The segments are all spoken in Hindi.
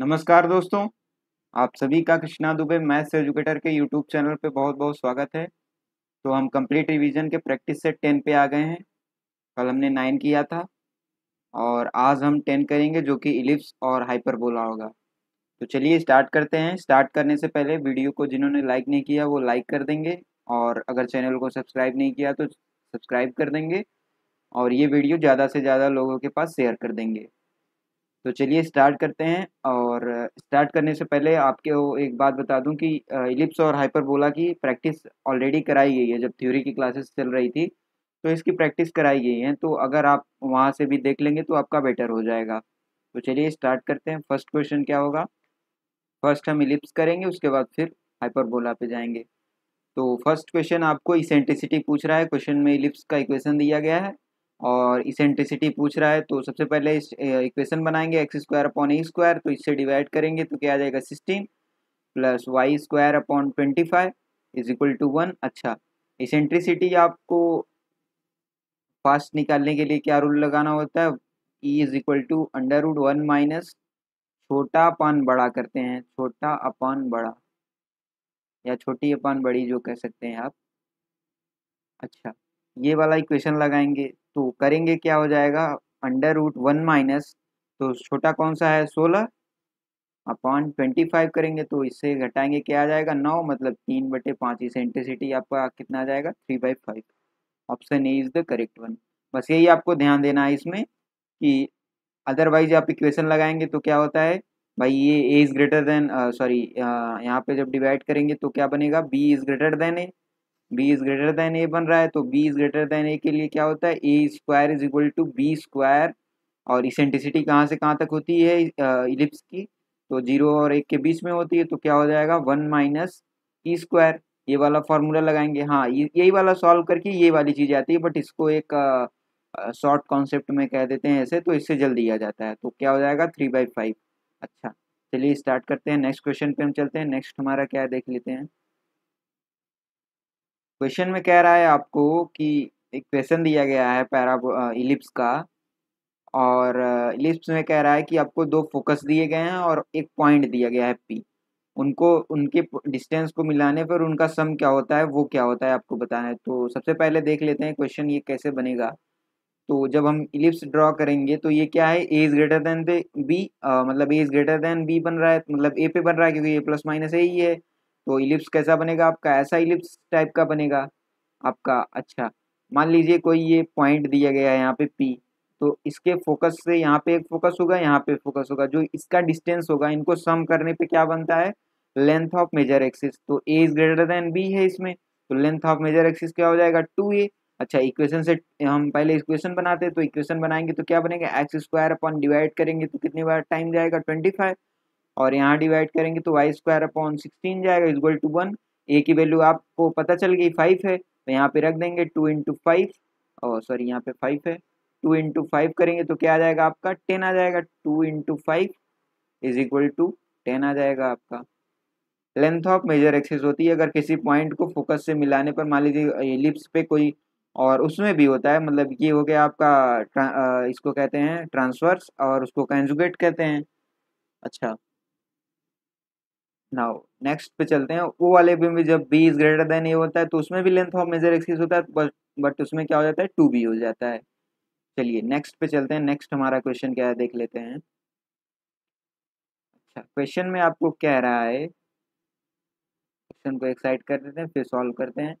नमस्कार दोस्तों आप सभी का कृष्णा दुबे मैथ्स एजुकेटर के यूट्यूब चैनल पे बहुत बहुत स्वागत है तो हम कंप्लीट रिवीजन के प्रैक्टिस से टेन पे आ गए हैं कल हमने नाइन किया था और आज हम टेन करेंगे जो कि इलिप्स और हाइपरबोला होगा तो चलिए स्टार्ट करते हैं स्टार्ट करने से पहले वीडियो को जिन्होंने लाइक नहीं किया वो लाइक कर देंगे और अगर चैनल को सब्सक्राइब नहीं किया तो सब्सक्राइब कर देंगे और ये वीडियो ज़्यादा से ज़्यादा लोगों के पास शेयर कर देंगे तो चलिए स्टार्ट करते हैं और स्टार्ट करने से पहले आपके वो एक बात बता दूं कि इलिप्स और हाइपरबोला की प्रैक्टिस ऑलरेडी कराई गई है जब थ्योरी की क्लासेस चल रही थी तो इसकी प्रैक्टिस कराई गई है तो अगर आप वहाँ से भी देख लेंगे तो आपका बेटर हो जाएगा तो चलिए स्टार्ट करते हैं फर्स्ट क्वेश्चन क्या होगा फर्स्ट हम इलिप्स करेंगे उसके बाद फिर हाइपरबोला पे जाएंगे तो फर्स्ट क्वेश्चन आपको इसेंट्रिसिटी पूछ रहा है क्वेश्चन में इलिप्स का इक्वेशन दिया गया है और इसेंट्रिसिटी पूछ रहा है तो सबसे पहले इस इक्वेशन बनाएंगे एक्स स्क्वायर अपॉन ए स्क्वायर तो इससे डिवाइड करेंगे तो क्या आ जाएगा sixteen plus Y square upon twenty five is equal to one अच्छा इसेंट्रिसिटी आपको फास्ट निकालने के लिए क्या रूल लगाना होता है e is equal to under root one minus छोटा अपान बड़ा करते हैं छोटा अपान बड़ा या छोटी अपान बड़ी जो कह सकते हैं आप अच्छा ये वाला इक्वेशन लगाएंगे तो करेंगे क्या हो जाएगा अंडर रूट वन माइनस तो छोटा कौन सा है सोलह अपॉन ट्वेंटी फाइव करेंगे तो इससे घटाएंगे क्या आ जाएगा नौ मतलब तीन बटे पाँच इसे आपका कितना आ जाएगा three by five option A is the correct one बस यही आपको ध्यान देना है इसमें कि अदरवाइज आप इक्वेशन लगाएंगे तो क्या होता है भाई ये a is greater than sorry यहाँ पे जब डिवाइड करेंगे तो क्या बनेगा b is greater than a B is greater than ए बन रहा है तो B is greater than a के लिए क्या होता है ए square is equal to B square और इसेंटिसिटी कहाँ से कहाँ तक होती है इलिप्स की तो जीरो और एक के बीच में होती है तो क्या हो जाएगा one minus e e square ये वाला फार्मूला लगाएंगे हाँ यही वाला सॉल्व करके ये वाली चीज़ आती है बट इसको एक शॉर्ट कॉन्सेप्ट में कह देते हैं ऐसे तो इससे जल्दी आ जाता है तो क्या हो जाएगा थ्री बाई फाइव अच्छा चलिए स्टार्ट करते हैं नेक्स्ट क्वेश्चन पे हम चलते हैं नेक्स्ट हमारा क्या है देख लेते हैं क्वेश्चन में कह रहा है आपको कि एक क्वेश्चन दिया गया है पैरा इलिप्स का और इलिप्स में कह रहा है कि आपको दो फोकस दिए गए हैं और एक पॉइंट दिया गया है पी उनको उनके डिस्टेंस को मिलाने पर उनका सम क्या होता है वो क्या होता है आपको बताना है तो सबसे पहले देख लेते हैं क्वेश्चन ये कैसे बनेगा तो जब हम इलिप्स ड्रॉ करेंगे तो ये क्या है ए इज़ ग्रेटर देन बी मतलब a is greater than B बन रहा है मतलब ए पे बन रहा है क्योंकि ए प्लस माइनस ए ही है तो इलिप्स कैसा बनेगा आपका ऐसा इलिप्स टाइप का बनेगा आपका अच्छा मान लीजिए कोई ये पॉइंट दिया गया है यहाँ पे पी तो इसके फोकस से यहाँ पे एक फोकस होगा यहाँ पे फोकस होगा जो इसका डिस्टेंस होगा इनको सम करने पे क्या बनता है लेंथ ऑफ मेजर एक्सिस तो ए इज ग्रेटर देन बी है इसमें तो लेंथ ऑफ मेजर एक्सिस क्या हो जाएगा टू ए अच्छा इक्वेशन से हम पहले इक्वेशन बनाते हैं तो इक्वेशन बनाएंगे तो क्या बनेगा एक्स स्क्वायर अपन डिवाइड करेंगे तो कितनी बार टाइम जाएगा ट्वेंटी फाइव और यहाँ डिवाइड करेंगे तो वाई स्क्वायर अपॉन सिक्सटीन जाएगा इजगल टू वन ए की वैल्यू आपको पता चल गई फाइव है तो यहाँ पे रख देंगे टू इंटू फाइव और सॉरी यहाँ पे फाइव है टू इंटू फाइव करेंगे तो क्या आ जाएगा आपका टेन आ जाएगा two into five is equal to ten आ जाएगा आपका लेंथ ऑफ मेजर एक्सेस होती है अगर किसी पॉइंट को फोकस से मिलाने पर मान लीजिए लिप्स पे कोई और उसमें भी होता है मतलब ये हो गया आपका इसको कहते हैं ट्रांसवर्स और उसको कंजुगेट कहते हैं अच्छा नाउ नेक्स्ट पे चलते हैं वो वाले में भी जब B is greater than a होता है तो उसमें भी लेंथ ऑफ मेजर एक्सिस होता है बट बट उसमें क्या हो जाता है टू बी हो जाता है चलिए नेक्स्ट पे चलते हैं नेक्स्ट हमारा क्वेश्चन क्या है देख लेते हैं अच्छा क्वेश्चन में आपको कह रहा है क्वेश्चन को एक्साइट कर देते हैं फिर सॉल्व करते हैं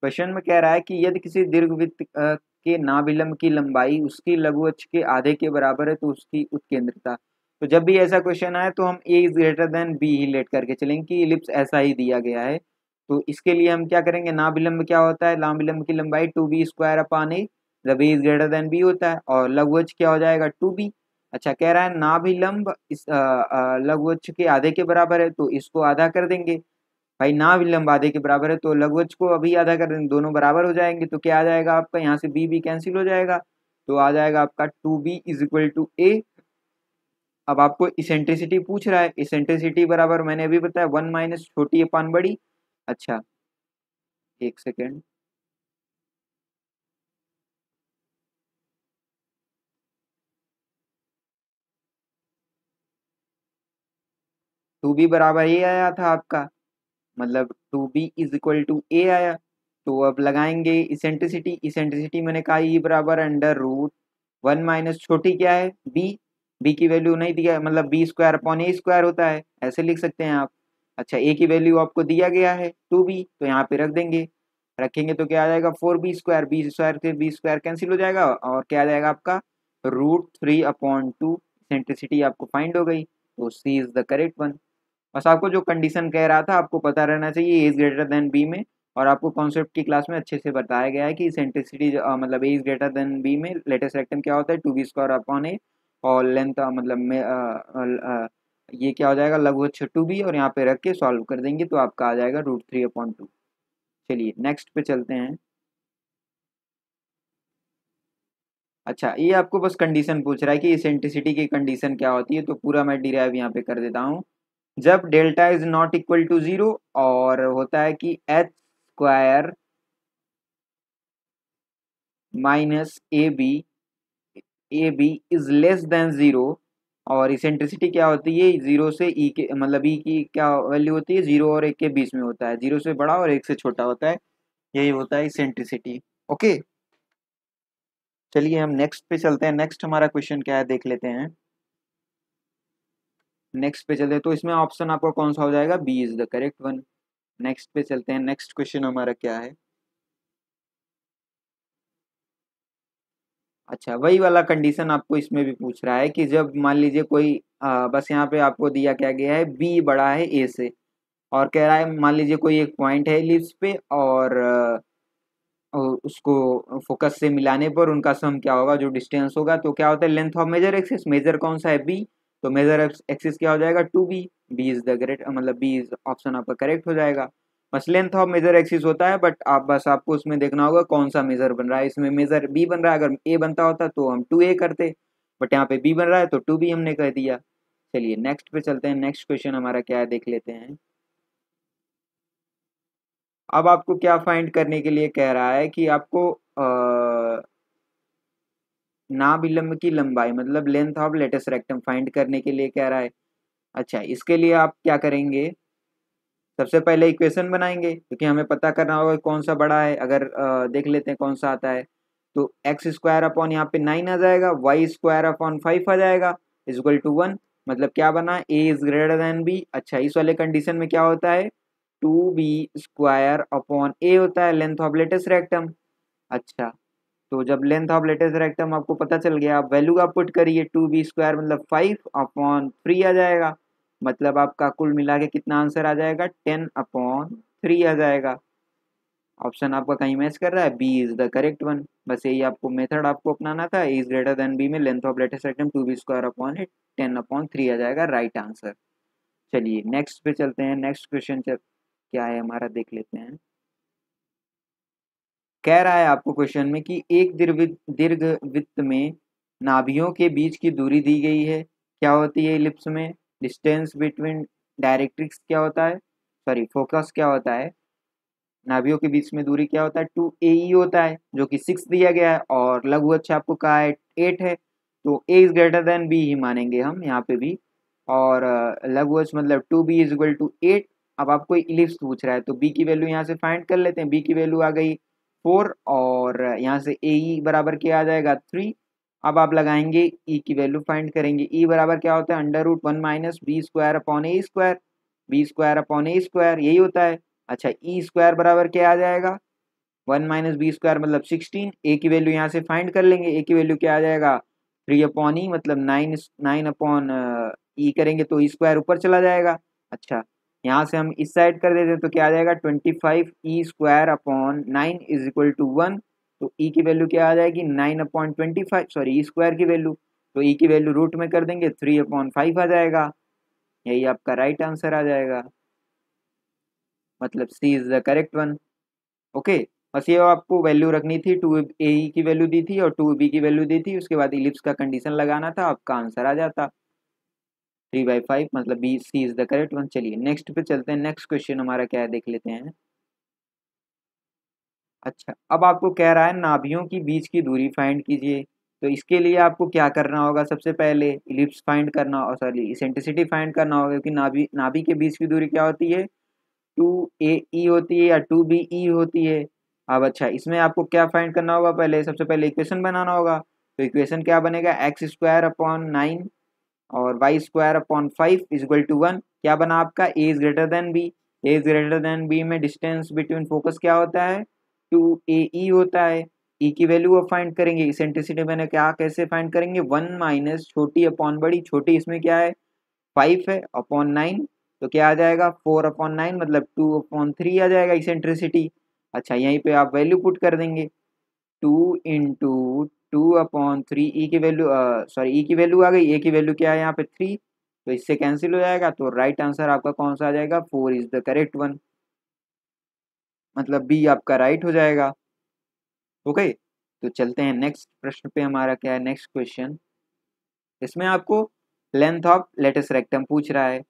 क्वेश्चन में कह रहा है कि यदि किसी दीर्घवृत्त के नाविलंब की लंबाई उसकी लघुअक्ष के आधे के बराबर है तो उसकी उत्केंद्रता तो जब भी ऐसा क्वेश्चन आए तो हम a is greater than b ही लेट करके चलेंगे कि इलिप्स ऐसा ही दिया गया है तो इसके लिए हम क्या करेंगे ना विलंब क्या होता है लाम विलंब की लंबाई two B square upon a जब a is greater than B होता है और लघुवच क्या हो जाएगा टू बी अच्छा कह रहा है ना विलम्ब इस लघुवच के आधे के बराबर है तो इसको आधा कर देंगे भाई ना विलंब आधे के बराबर है तो लघुवच को अभी आधा कर देंगे दोनों बराबर हो जाएंगे तो क्या आ जाएगा आपका यहाँ से बी बी कैंसिल हो जाएगा तो आ जाएगा आपका two b is equal to a अब आपको इसेंट्रिसिटी पूछ रहा है इसेंट्रिसिटी बराबर मैंने अभी बताया वन माइनस छोटी अपान बड़ी अच्छा एक सेकेंड टू बी बराबर ए आया था आपका मतलब two b is equal to a आया तो अब लगाएंगे इसेंट्रिसिटी इसेंट्रिसिटी मैंने कहा ई e बराबर अंडर रूट वन माइनस छोटी क्या है बी बी की वैल्यू नहीं दिया मतलब बी स्क्वायर अपॉन ए स्क्वायर होता है ऐसे लिख सकते हैं आप अच्छा ए की वैल्यू आपको दिया गया है टू बी तो यहाँ पे रख देंगे रखेंगे तो क्या आ जाएगा four b square b square से बी स्क्वायर कैंसिल हो जाएगा और क्या आ जाएगा आपका root three upon two eccentricity आपको फाइंड हो गई तो C is the correct one बस आपको जो कंडीशन कह रहा था आपको पता रहना चाहिए a is greater than B में और आपको कॉन्सेप्ट की क्लास में अच्छे से बताया गया है कि सेंट्रिसिटी मतलब a is greater than B में लेटेस्ट रेक्टम क्या होता है टू बी स्क्वायर अपॉन ए और लेंथ मतलब में आ, आ, आ, ये क्या हो जाएगा लगभग छट्टू भी और यहाँ पे रख के सॉल्व कर देंगे तो आपका आ जाएगा रूट थ्री अपॉन टू चलिए नेक्स्ट पे चलते हैं अच्छा ये आपको बस कंडीशन पूछ रहा है कि इसेंट्रिसिटी की कंडीशन क्या होती है तो पूरा मैं डिराइव यहाँ पे कर देता हूँ जब delta is not equal to zero और होता है कि h square minus A b A B is less than zero और इसेंट्रिसिटी क्या होती है ज़ीरो से ई e के मतलब ई e की क्या वैल्यू होती है ज़ीरो और एक के बीच में होता है ज़ीरो से बड़ा और एक से छोटा होता है यही होता है इसेंट्रिसिटी ओके चलिए हम नेक्स्ट पे चलते हैं नेक्स्ट हमारा क्वेश्चन क्या है देख लेते हैं नेक्स्ट पे चलते हैं तो इसमें ऑप्शन आपका कौन सा हो जाएगा B is the correct one next पे चलते हैं नेक्स्ट क्वेश्चन हमारा क्या है अच्छा वही वाला कंडीशन आपको इसमें भी पूछ रहा है कि जब मान लीजिए कोई आ, बस यहाँ पे आपको दिया क्या गया है बी बड़ा है ए से और कह रहा है मान लीजिए कोई एक पॉइंट है लिप्स पे और उसको फोकस से मिलाने पर उनका सम क्या होगा जो डिस्टेंस होगा तो क्या होता है length of major axis major कौन सा है बी तो मेजर एक्सिस क्या हो जाएगा two b b is the great मतलब बी इज ऑप्शन आपका करेक्ट हो जाएगा बस लेंथ ऑफ मेजर एक्सिस होता है बट आप बस आपको उसमें देखना होगा कौन सा मेजर बन रहा है इसमें मेजर बी बन रहा है अगर ए बनता होता तो हम टू ए करते बट यहाँ पे बी बन रहा है तो टू बी हमने कह दिया चलिए नेक्स्ट पे चलते हैं नेक्स्ट क्वेश्चन हमारा क्या है देख लेते हैं अब आपको क्या फाइंड करने के लिए कह रहा है कि आपको आ, ना विलंब की लंबाई मतलब length of latus rectum find करने के लिए कह रहा है अच्छा इसके लिए आप क्या करेंगे सबसे पहले इक्वेशन बनाएंगे क्योंकि तो हमें पता करना होगा कौन सा बड़ा है अगर आ, देख लेते हैं कौन सा आता है तो एक्स स्क्वायर अपॉन यहाँ पे नाइन आ जाएगा वाई स्क्वायर अपॉन फाइव आ जाएगा इज इक्वल टू वन मतलब क्या बना a is greater than b अच्छा इस वाले कंडीशन में क्या होता है टू बी स्क्वायर अपॉन ए होता है लेंथ ऑफ लेटेस्ट रेक्टम अच्छा तो जब लेंथ ऑफ लेटेस्ट रेक्टम आपको पता चल गया आप वैल्यू का पुट करिए टू बी स्क्वायर मतलब फाइव अपॉन थ्री आ जाएगा मतलब आपका कुल मिला के कितना आंसर आ जाएगा टेन अपॉन थ्री आ जाएगा ऑप्शन आपका कहीं मैच कर रहा है B is the correct one बस यही आपको मेथड आपको अपनाना था a is greater than B में length of latus item two B square upon eight ten upon three आ जाएगा राइट आंसर चलिए नेक्स्ट पे चलते हैं नेक्स्ट क्वेश्चन क्या है हमारा देख लेते हैं कह रहा है आपको क्वेश्चन में कि एक दीर्घ वृत्त में नाभियों के बीच की दूरी दी गई है क्या होती है इलिप्स में डिस्टेंस बिटवीन डायरेक्ट्रिक्स क्या होता है सॉरी फोकस क्या होता है नाभियों के बीच में दूरी क्या होता है टू ए होता है जो कि सिक्स दिया गया है और लघु अच्छा आपको कहा है एट है तो ए इज ग्रेटर देन बी ही मानेंगे हम यहाँ पे भी और लघु अच मतलब two b is equal to eight अब आपको इलिप्स पूछ रहा है तो बी की वैल्यू यहाँ से फाइंड कर लेते हैं बी की वैल्यू आ गई फोर और यहाँ से ए बराबर क्या आ जाएगा थ्री अब आप लगाएंगे ई e की वैल्यू फाइंड करेंगे e बराबर क्या होता है under root one minus B square upon ए स्क्वायर बी स्क्वायर अपॉन ए स्क्वायर यही होता है अच्छा ई e स्क्वायर बराबर क्या आ जाएगा वन माइनस बी स्क्वायर मतलब सिक्सटीन ए की वैल्यू यहाँ से फाइंड कर लेंगे ए की वैल्यू क्या आ जाएगा थ्री अपॉन ई मतलब नाइन नाइन अपॉन ई करेंगे तो ई e स्क्वायर ऊपर चला जाएगा अच्छा यहाँ से हम इस साइड कर देते हैं तो क्या आ जाएगा twenty five e square upon nine is equal to one तो ई e की वैल्यू क्या आ जाएगी nine upon twenty five sorry e square की वैल्यू तो ई e की वैल्यू रूट में कर देंगे थ्री अपॉइंट फाइव आ जाएगा यही आपका राइट right आंसर आ जाएगा मतलब C is the correct one okay बस ये आपको वैल्यू रखनी थी टू ए e की वैल्यू दी थी और टू बी की वैल्यू दी थी उसके बाद इलिप्स का कंडीशन लगाना था आपका आंसर आ जाता थ्री बाई फाइव मतलब B C is the correct one चलिए नेक्स्ट पे चलते हैं नेक्स्ट क्वेश्चन हमारा क्या है देख लेते हैं अच्छा अब आपको कह रहा है नाभियों की बीच की दूरी फाइंड कीजिए तो इसके लिए आपको क्या करना होगा सबसे पहले इलिप्स फाइंड करना और सॉरी इसेंटिसिटी फाइंड करना होगा क्योंकि नाभि नाभि के बीच की दूरी क्या होती है टू ए ई होती है या टू बी ई होती है अब अच्छा इसमें आपको क्या फाइंड करना होगा पहले सबसे पहले इक्वेशन बनाना होगा तो इक्वेशन क्या बनेगा एक्स स्क्वायर अपॉन नाइन और Y square upon five is equal to one क्या बना आपका a is greater than B a is greater than B में डिस्टेंस बिटवीन फोकस क्या होता है टू ए ई होता है ई e की वैल्यू अब फाइंड करेंगे इसेंट्रिसिटी मैंने क्या कैसे फाइंड करेंगे वन माइनस छोटी अपॉन बड़ी छोटी इसमें क्या है फाइव है अपॉन नाइन तो क्या आ जाएगा फोर अपॉन नाइन मतलब टू अपॉन थ्री आ जाएगा इसेंट्रिसिटी अच्छा यहीं पे आप वैल्यू पुट कर देंगे two into two upon three e की वैल्यू सॉरी ई की वैल्यू आ गई ए की वैल्यू क्या है यहाँ पे थ्री तो इससे कैंसिल हो जाएगा तो राइट right आंसर आपका कौन सा आ जाएगा four is the correct one मतलब बी आपका राइट हो जाएगा ओके okay? तो चलते हैं नेक्स्ट प्रश्न पे हमारा क्या है नेक्स्ट क्वेश्चन इसमें आपको लेंथ ऑफ लेटेस्ट रेक्टम पूछ रहा है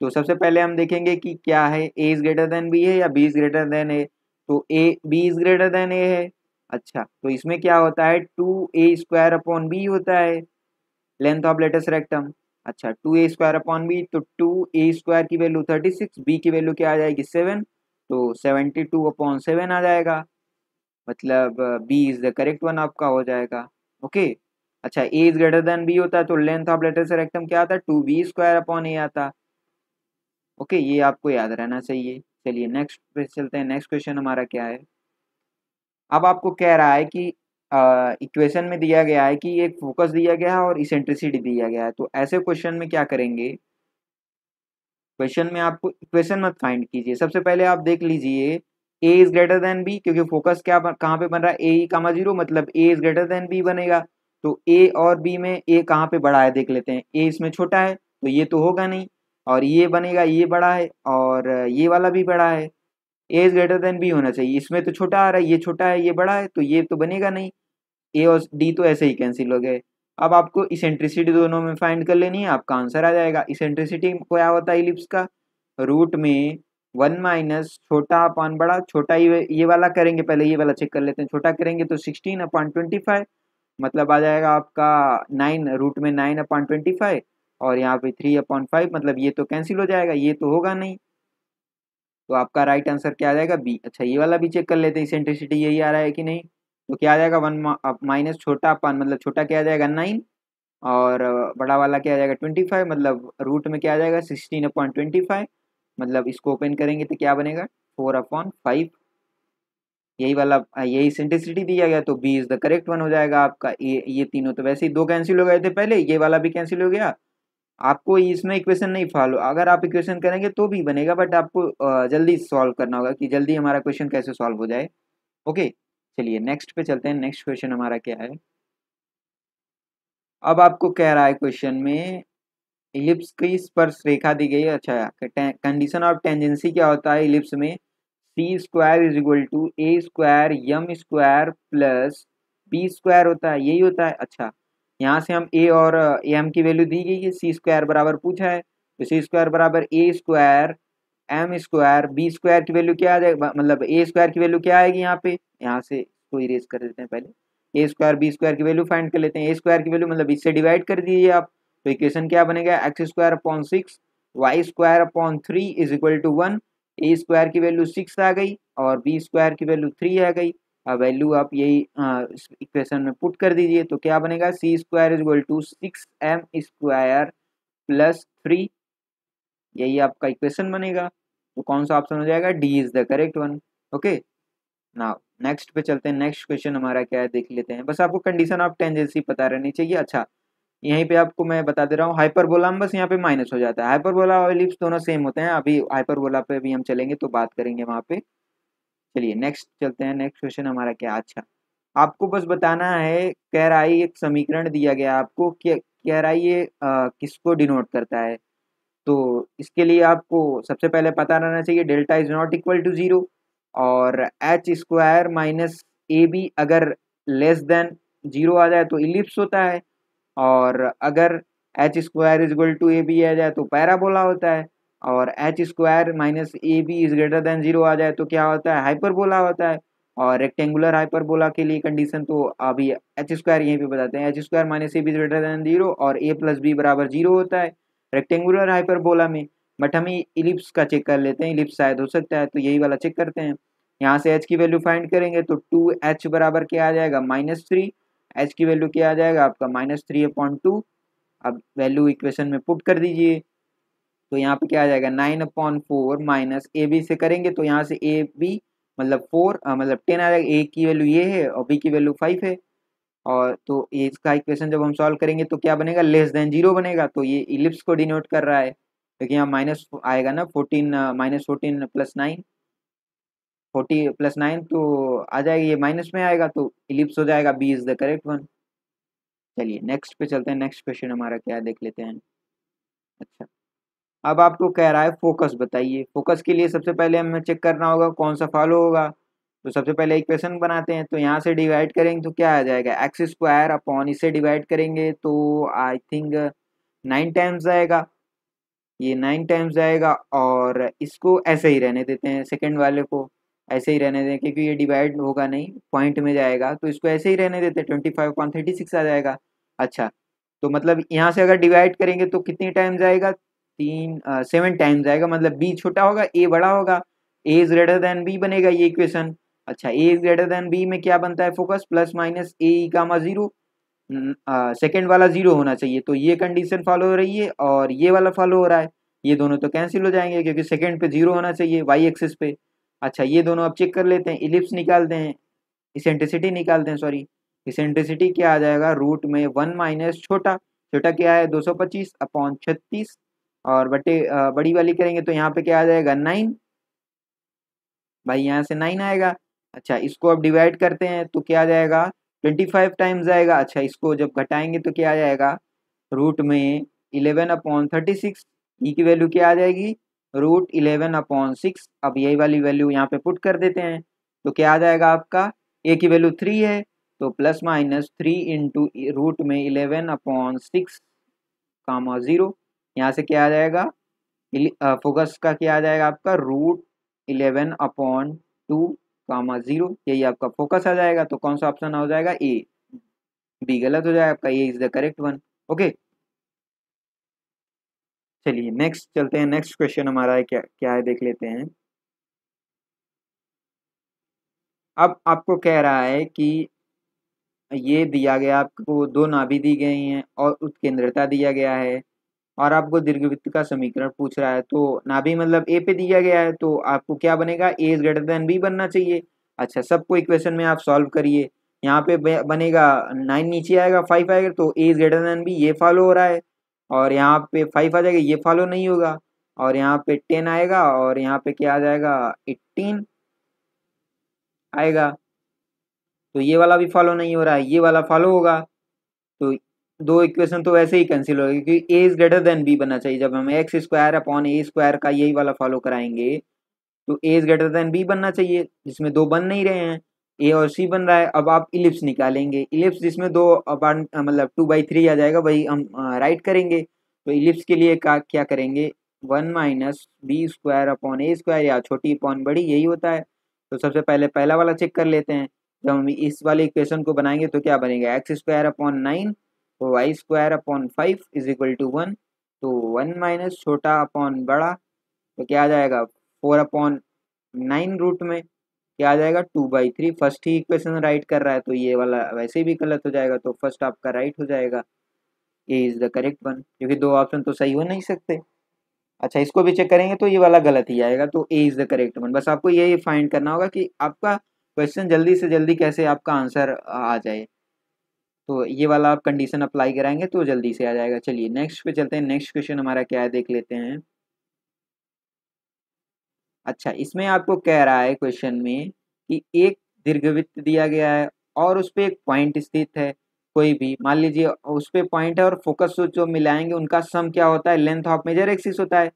तो सबसे पहले हम देखेंगे कि क्या है ए इज ग्रेटर देन बी है या b is greater than a तो a B is greater than ए है अच्छा तो इसमें क्या होता है टू ए स्क्वायर अपॉन बी होता है लेंथ ऑफ लेटेस्ट रेक्टम अच्छा टू ए स्क्वायर अपॉन बी तो टू ए स्क्वायर की वैल्यू थर्टी सिक्स बी की वैल्यू क्या आ जाएगी सेवन तो सेवेंटी टू अपॉन सेवन आ जाएगा मतलब B is the correct one आपका हो जाएगा ओके अच्छा a is greater than B होता है तो length of latus rectum क्या आता है two B square upon a आता ओके ये आपको याद रहना चाहिए चलिए नेक्स्ट पे चलते हैं नेक्स्ट क्वेश्चन हमारा क्या है अब आपको कह रहा है कि इक्वेशन uh, में दिया गया है कि एक फोकस दिया गया है और इसेंट्रिसिटी दिया गया है तो ऐसे क्वेश्चन में क्या करेंगे क्वेश्चन में आपको इक्वेशन मत फाइंड कीजिए सबसे पहले आप देख लीजिए a is greater than b क्योंकि फोकस क्या कहाँ पे बन रहा है ए कामा जीरो मतलब ए इज ग्रेटर देन बी बनेगा तो ए और बी में ए कहाँ पे बड़ा है देख लेते हैं ए इसमें छोटा है तो ये तो होगा नहीं और ये बनेगा ये बड़ा है और ये वाला भी बड़ा है ए इज ग्रेटर देन बी होना चाहिए इसमें तो छोटा आ रहा है ये छोटा है ये बड़ा है तो ये तो बनेगा नहीं ए और डी तो ऐसे ही कैंसिल हो गए अब आपको इसेंट्रिसिटी दोनों में फाइंड कर लेनी है आपका आंसर आ जाएगा इसेंट्रिसिटी क्या होता है इलिप्स का रूट में वन माइनस छोटा अपॉन बड़ा छोटा ये ये वाला करेंगे पहले ये वाला चेक कर लेते हैं छोटा करेंगे तो सिक्सटीन अपॉन ट्वेंटी फाइव मतलब आ जाएगा आपका नाइन रूट में नाइन अपॉन ट्वेंटी फाइव और यहाँ पे थ्री अपॉन फाइव मतलब ये तो कैंसिल हो जाएगा ये तो होगा नहीं तो आपका राइट आंसर क्या आ जाएगा बी अच्छा ये वाला भी चेक कर लेते हैं सेंट्रिसिटी यही आ रहा है कि नहीं तो क्या आ जाएगा वन माइनस छोटा अपन मतलब छोटा क्या आ जाएगा नाइन और बड़ा वाला क्या आ जाएगा ट्वेंटी फाइव मतलब रूट में क्या आ जाएगा सिक्सटीन अपॉन ट्वेंटी फाइव मतलब इसको ओपन करेंगे तो क्या बनेगा फोर अपॉन फाइव यही वाला यही सेंटिसिटी दिया गया तो B is the correct one हो जाएगा आपका ये ये तीनों तो वैसे ही दो कैंसिल हो गए थे पहले ये वाला भी कैंसिल हो गया आपको इसमें इक्वेशन नहीं फॉलो अगर आप इक्वेशन करेंगे तो भी बनेगा बट आपको जल्दी सॉल्व करना होगा कि जल्दी हमारा क्वेश्चन कैसे सॉल्व हो जाए ओके चलिए नेक्स्ट पे चलते हैं नेक्स्ट क्वेश्चन हमारा क्या है अब आपको कह रहा है क्वेश्चन में इलिप्स की स्पर्श रेखा दी गई अच्छा कंडीशन ऑफ टेंजेंसी क्या होता है इलिप्स में c square is equal to A square m square plus B square होता है यही होता है अच्छा यहाँ से हम ए और एम की वैल्यू दी गई है सी स्क्वायर बराबर पूछा है तो सी स्क्वायर बराबर a square M square b square की वैल्यू क्या आ जाएगा मतलब ए स्क्वायर की वैल्यू क्या आएगी यहाँ पे यहाँ से इसको इरेज कर देते हैं पहले ए स्क्वायर बी स्क्वायर की वैल्यू फाइंड कर लेते हैं ए स्क्वायर की वैल्यू मतलब इससे डिवाइड कर दीजिए आप तो इक्वेशन क्या बनेगा x square upon six y square upon three is equal to one a square की वैल्यू सिक्स आ गई और बी स्क्वायर की वैल्यू थ्री आ गई अब वैल्यू आप यही इक्वेशन में पुट कर दीजिए तो क्या बनेगा c square is equal to six m square plus three यही आपका इक्वेशन बनेगा तो कौन सा ऑप्शन हो जाएगा D is the correct one okay now next पे चलते हैं नेक्स्ट क्वेश्चन हमारा क्या है देख लेते हैं बस आपको कंडीशन ऑफ टेंजेंसी पता रहनी चाहिए अच्छा यहीं पे आपको मैं बता दे रहा हूँ हाइपरबोला बस यहाँ पे माइनस हो जाता है हाइपरबोला और लिप्स दोनों सेम होते हैं अभी हाइपरबोला पे भी हम चलेंगे तो बात करेंगे वहाँ पे चलिए नेक्स्ट चलते हैं नेक्स्ट क्वेश्चन हमारा क्या अच्छा आपको बस बताना है कैराई एक समीकरण दिया गया आपको कैराई ये किसको डिनोट करता है तो इसके लिए आपको सबसे पहले पता रहना चाहिए delta is not equal to zero और एच स्क्वायर माइनस ए बी अगर लेस देन ज़ीरो आ जाए तो इलिप्स होता है और अगर h square is equal to a b आ जाए तो पैराबोला होता है और H square minus A B is greater than zero आ जाए तो क्या होता है हाइपरबोला होता है और रेक्टेंगुलर हाइपरबोला के लिए कंडीशन तो अभी एच स्क्वायर यहीं पे बताते हैं h square minus A B is greater than zero और ए प्लस बी बराबर जीरो होता है रेक्टेंगुलर हाइपरबोला में बट हम इलिप्स का चेक कर लेते हैं इलिप्स शायद हो सकता है तो यही वाला चेक करते हैं यहाँ से एच की वैल्यू फाइंड करेंगे तो टू एच बराबर क्या आ जाएगा माइनस थ्री एच की वैल्यू क्या आ जाएगा आपका माइनस थ्री अपॉइंट टू अब वैल्यू इक्वेशन में पुट कर दीजिए तो यहाँ पे क्या आ जाएगा नाइन अपॉइंट फोर माइनस ए बी से करेंगे तो यहाँ से ए बी मतलब फोर मतलब टेन आ जाएगा ए की वैल्यू ये है और बी की वैल्यू फाइव है और तो इसका इक्वेशन जब हम सॉल्व करेंगे तो क्या बनेगा लेस देन जीरो बनेगा तो ये इलिप्स को डिनोट कर रहा है तो यहाँ माइनस आएगा ना fourteen minus fourteen plus nine forty plus nine तो आ जाएगी ये माइनस में आएगा तो इलिप्स हो जाएगा B is the correct one चलिए नेक्स्ट पे चलते हैं नेक्स्ट क्वेश्चन हमारा क्या देख लेते हैं अच्छा अब आपको कह रहा है फोकस बताइए फोकस के लिए सबसे पहले हमें चेक करना होगा कौन सा फॉलो होगा तो सबसे पहले इक्वेशन बनाते हैं तो यहाँ से डिवाइड करेंगे तो क्या आ जाएगा एक्स स्क्वायर अपॉन इसे डिवाइड करेंगे तो आई थिंक नाइन टाइम्स आएगा ये नाइन टाइम्स आएगा और इसको ऐसे ही रहने देते हैं सेकेंड वाले को ऐसे ही रहने दें क्योंकि ये डिवाइड होगा नहीं पॉइंट में जाएगा तो इसको ऐसे ही रहने देते हैं twenty five point thirty six आ जाएगा अच्छा तो मतलब यहाँ से अगर डिवाइड करेंगे तो कितनी टाइम्स आएगा तीन सेवन टाइम्स आएगा मतलब बी छोटा होगा ए बड़ा होगा A is greater than B बनेगा ये इक्वेशन अच्छा ए ग्रेटर देन बी में क्या बनता है focus plus minus A comma zero second वाला जीरो होना चाहिए तो ये कंडीशन फॉलो हो रही है और ये वाला फॉलो हो रहा है ये दोनों तो कैंसिल हो जाएंगे क्योंकि सेकेंड पे जीरो होना चाहिए वाई एक्सिस पे अच्छा ये दोनों अब चेक कर लेते हैं इलिप्स निकालते हैं इसेंट्रिसिटी निकालते हैं सॉरी इसेंट्रिसिटी क्या आ जाएगा रूट में वन माइनस छोटा छोटा क्या है दो सौ पच्चीस अपॉन छत्तीस और बटे बड़ी वाली करेंगे तो यहाँ पे क्या आ जाएगा नाइन भाई यहाँ से नाइन आएगा अच्छा इसको अब डिवाइड करते हैं तो क्या आ जाएगा ट्वेंटी फाइव टाइम्स आएगा अच्छा इसको जब घटाएंगे तो क्या आ जाएगा रूट में eleven upon thirty six E की वैल्यू क्या आ जाएगी रूट इलेवन अपॉन सिक्स अब यही वाली वैल्यू यहाँ पे पुट कर देते हैं तो क्या आ जाएगा आपका ए की वैल्यू थ्री है तो plus minus three into root में eleven upon six comma zero यहाँ से क्या आ जाएगा फोकस का क्या आ जाएगा आपका root eleven upon two comma zero यही आपका फोकस आ जाएगा तो कौन सा ऑप्शन हो जाएगा ए बी गलत हो जाएगा आपका A is the correct one okay चलिए नेक्स्ट चलते हैं नेक्स्ट क्वेश्चन हमारा है क्या क्या है देख लेते हैं अब आपको कह रहा है कि ये दिया गया आपको दो नाभि दी गई हैं और उत्केंद्रता दिया गया है और आपको दीर्घवृत्त का समीकरण पूछ रहा है तो ना भी मतलब ए पे दिया गया है तो आपको क्या बनेगा A is greater than B बनना चाहिए अच्छा सबको इक्वेशन में आप सॉल्व करिए यहाँ पे बनेगा नाइन नीचे आएगा फाइव आएगा तो ए इज ग्रेटर देन बी ये फॉलो हो रहा है और यहाँ पे फाइव आ जाएगा ये फॉलो नहीं होगा और यहाँ पे टेन आएगा और यहाँ पे क्या आ जाएगा एट्टीन आएगा तो ये वाला भी फॉलो नहीं हो रहा है ये वाला फॉलो होगा तो दो इक्वेशन तो वैसे ही कैंसिल हो गए क्योंकि A is greater than B बनना चाहिए जब हम एक्स स्क्वायर अपॉन ए स्क्वायर का यही वाला फॉलो कराएंगे तो ए इज ग्रेटर देन बी बनना चाहिए जिसमें दो बन नहीं रहे हैं ए और सी बन रहा है अब आप इलिप्स निकालेंगे इलिप्स जिसमें दो अपॉन मतलब टू बाई थ्री आ जाएगा वही हम राइट करेंगे तो इलिप्स के लिए का क्या करेंगे one minus B square upon ए स्क्वायर या छोटी अपॉन बड़ी यही होता है तो सबसे पहले पहला वाला चेक कर लेते हैं जब हम इस वाले इक्वेशन को बनाएंगे तो क्या बनेगा एक्स स्क्वायर अपॉन नाइन तो Y square upon five is equal to one तो वन माइनस छोटा अपॉन बड़ा तो क्या आ जाएगा फोर अपॉन नाइन रूट में क्या आ जाएगा टू बाई थ्री फर्स्ट ही इक्वेशन राइट कर रहा है तो ये वाला वैसे भी गलत हो जाएगा तो फर्स्ट आपका राइट हो जाएगा ये इज़ द करेक्ट वन क्योंकि दो ऑप्शन तो सही हो नहीं सकते अच्छा इसको भी चेक करेंगे तो ये वाला गलत ही आएगा तो A is the correct one बस आपको यही फाइंड करना होगा कि आपका क्वेश्चन जल्दी से जल्दी कैसे आपका आंसर आ जाए तो ये वाला आप कंडीशन अप्लाई कराएंगे तो जल्दी से आ जाएगा चलिए नेक्स्ट पे चलते हैं नेक्स्ट क्वेश्चन हमारा क्या है देख लेते हैं अच्छा इसमें आपको कह रहा है क्वेश्चन में कि एक दीर्घवृत्त दिया गया है और उस पर एक पॉइंट स्थित है कोई भी मान लीजिए उस पर पॉइंट है और फोकस जो मिलाएंगे उनका सम क्या होता है लेंथ ऑफ मेजर एक्सिस होता है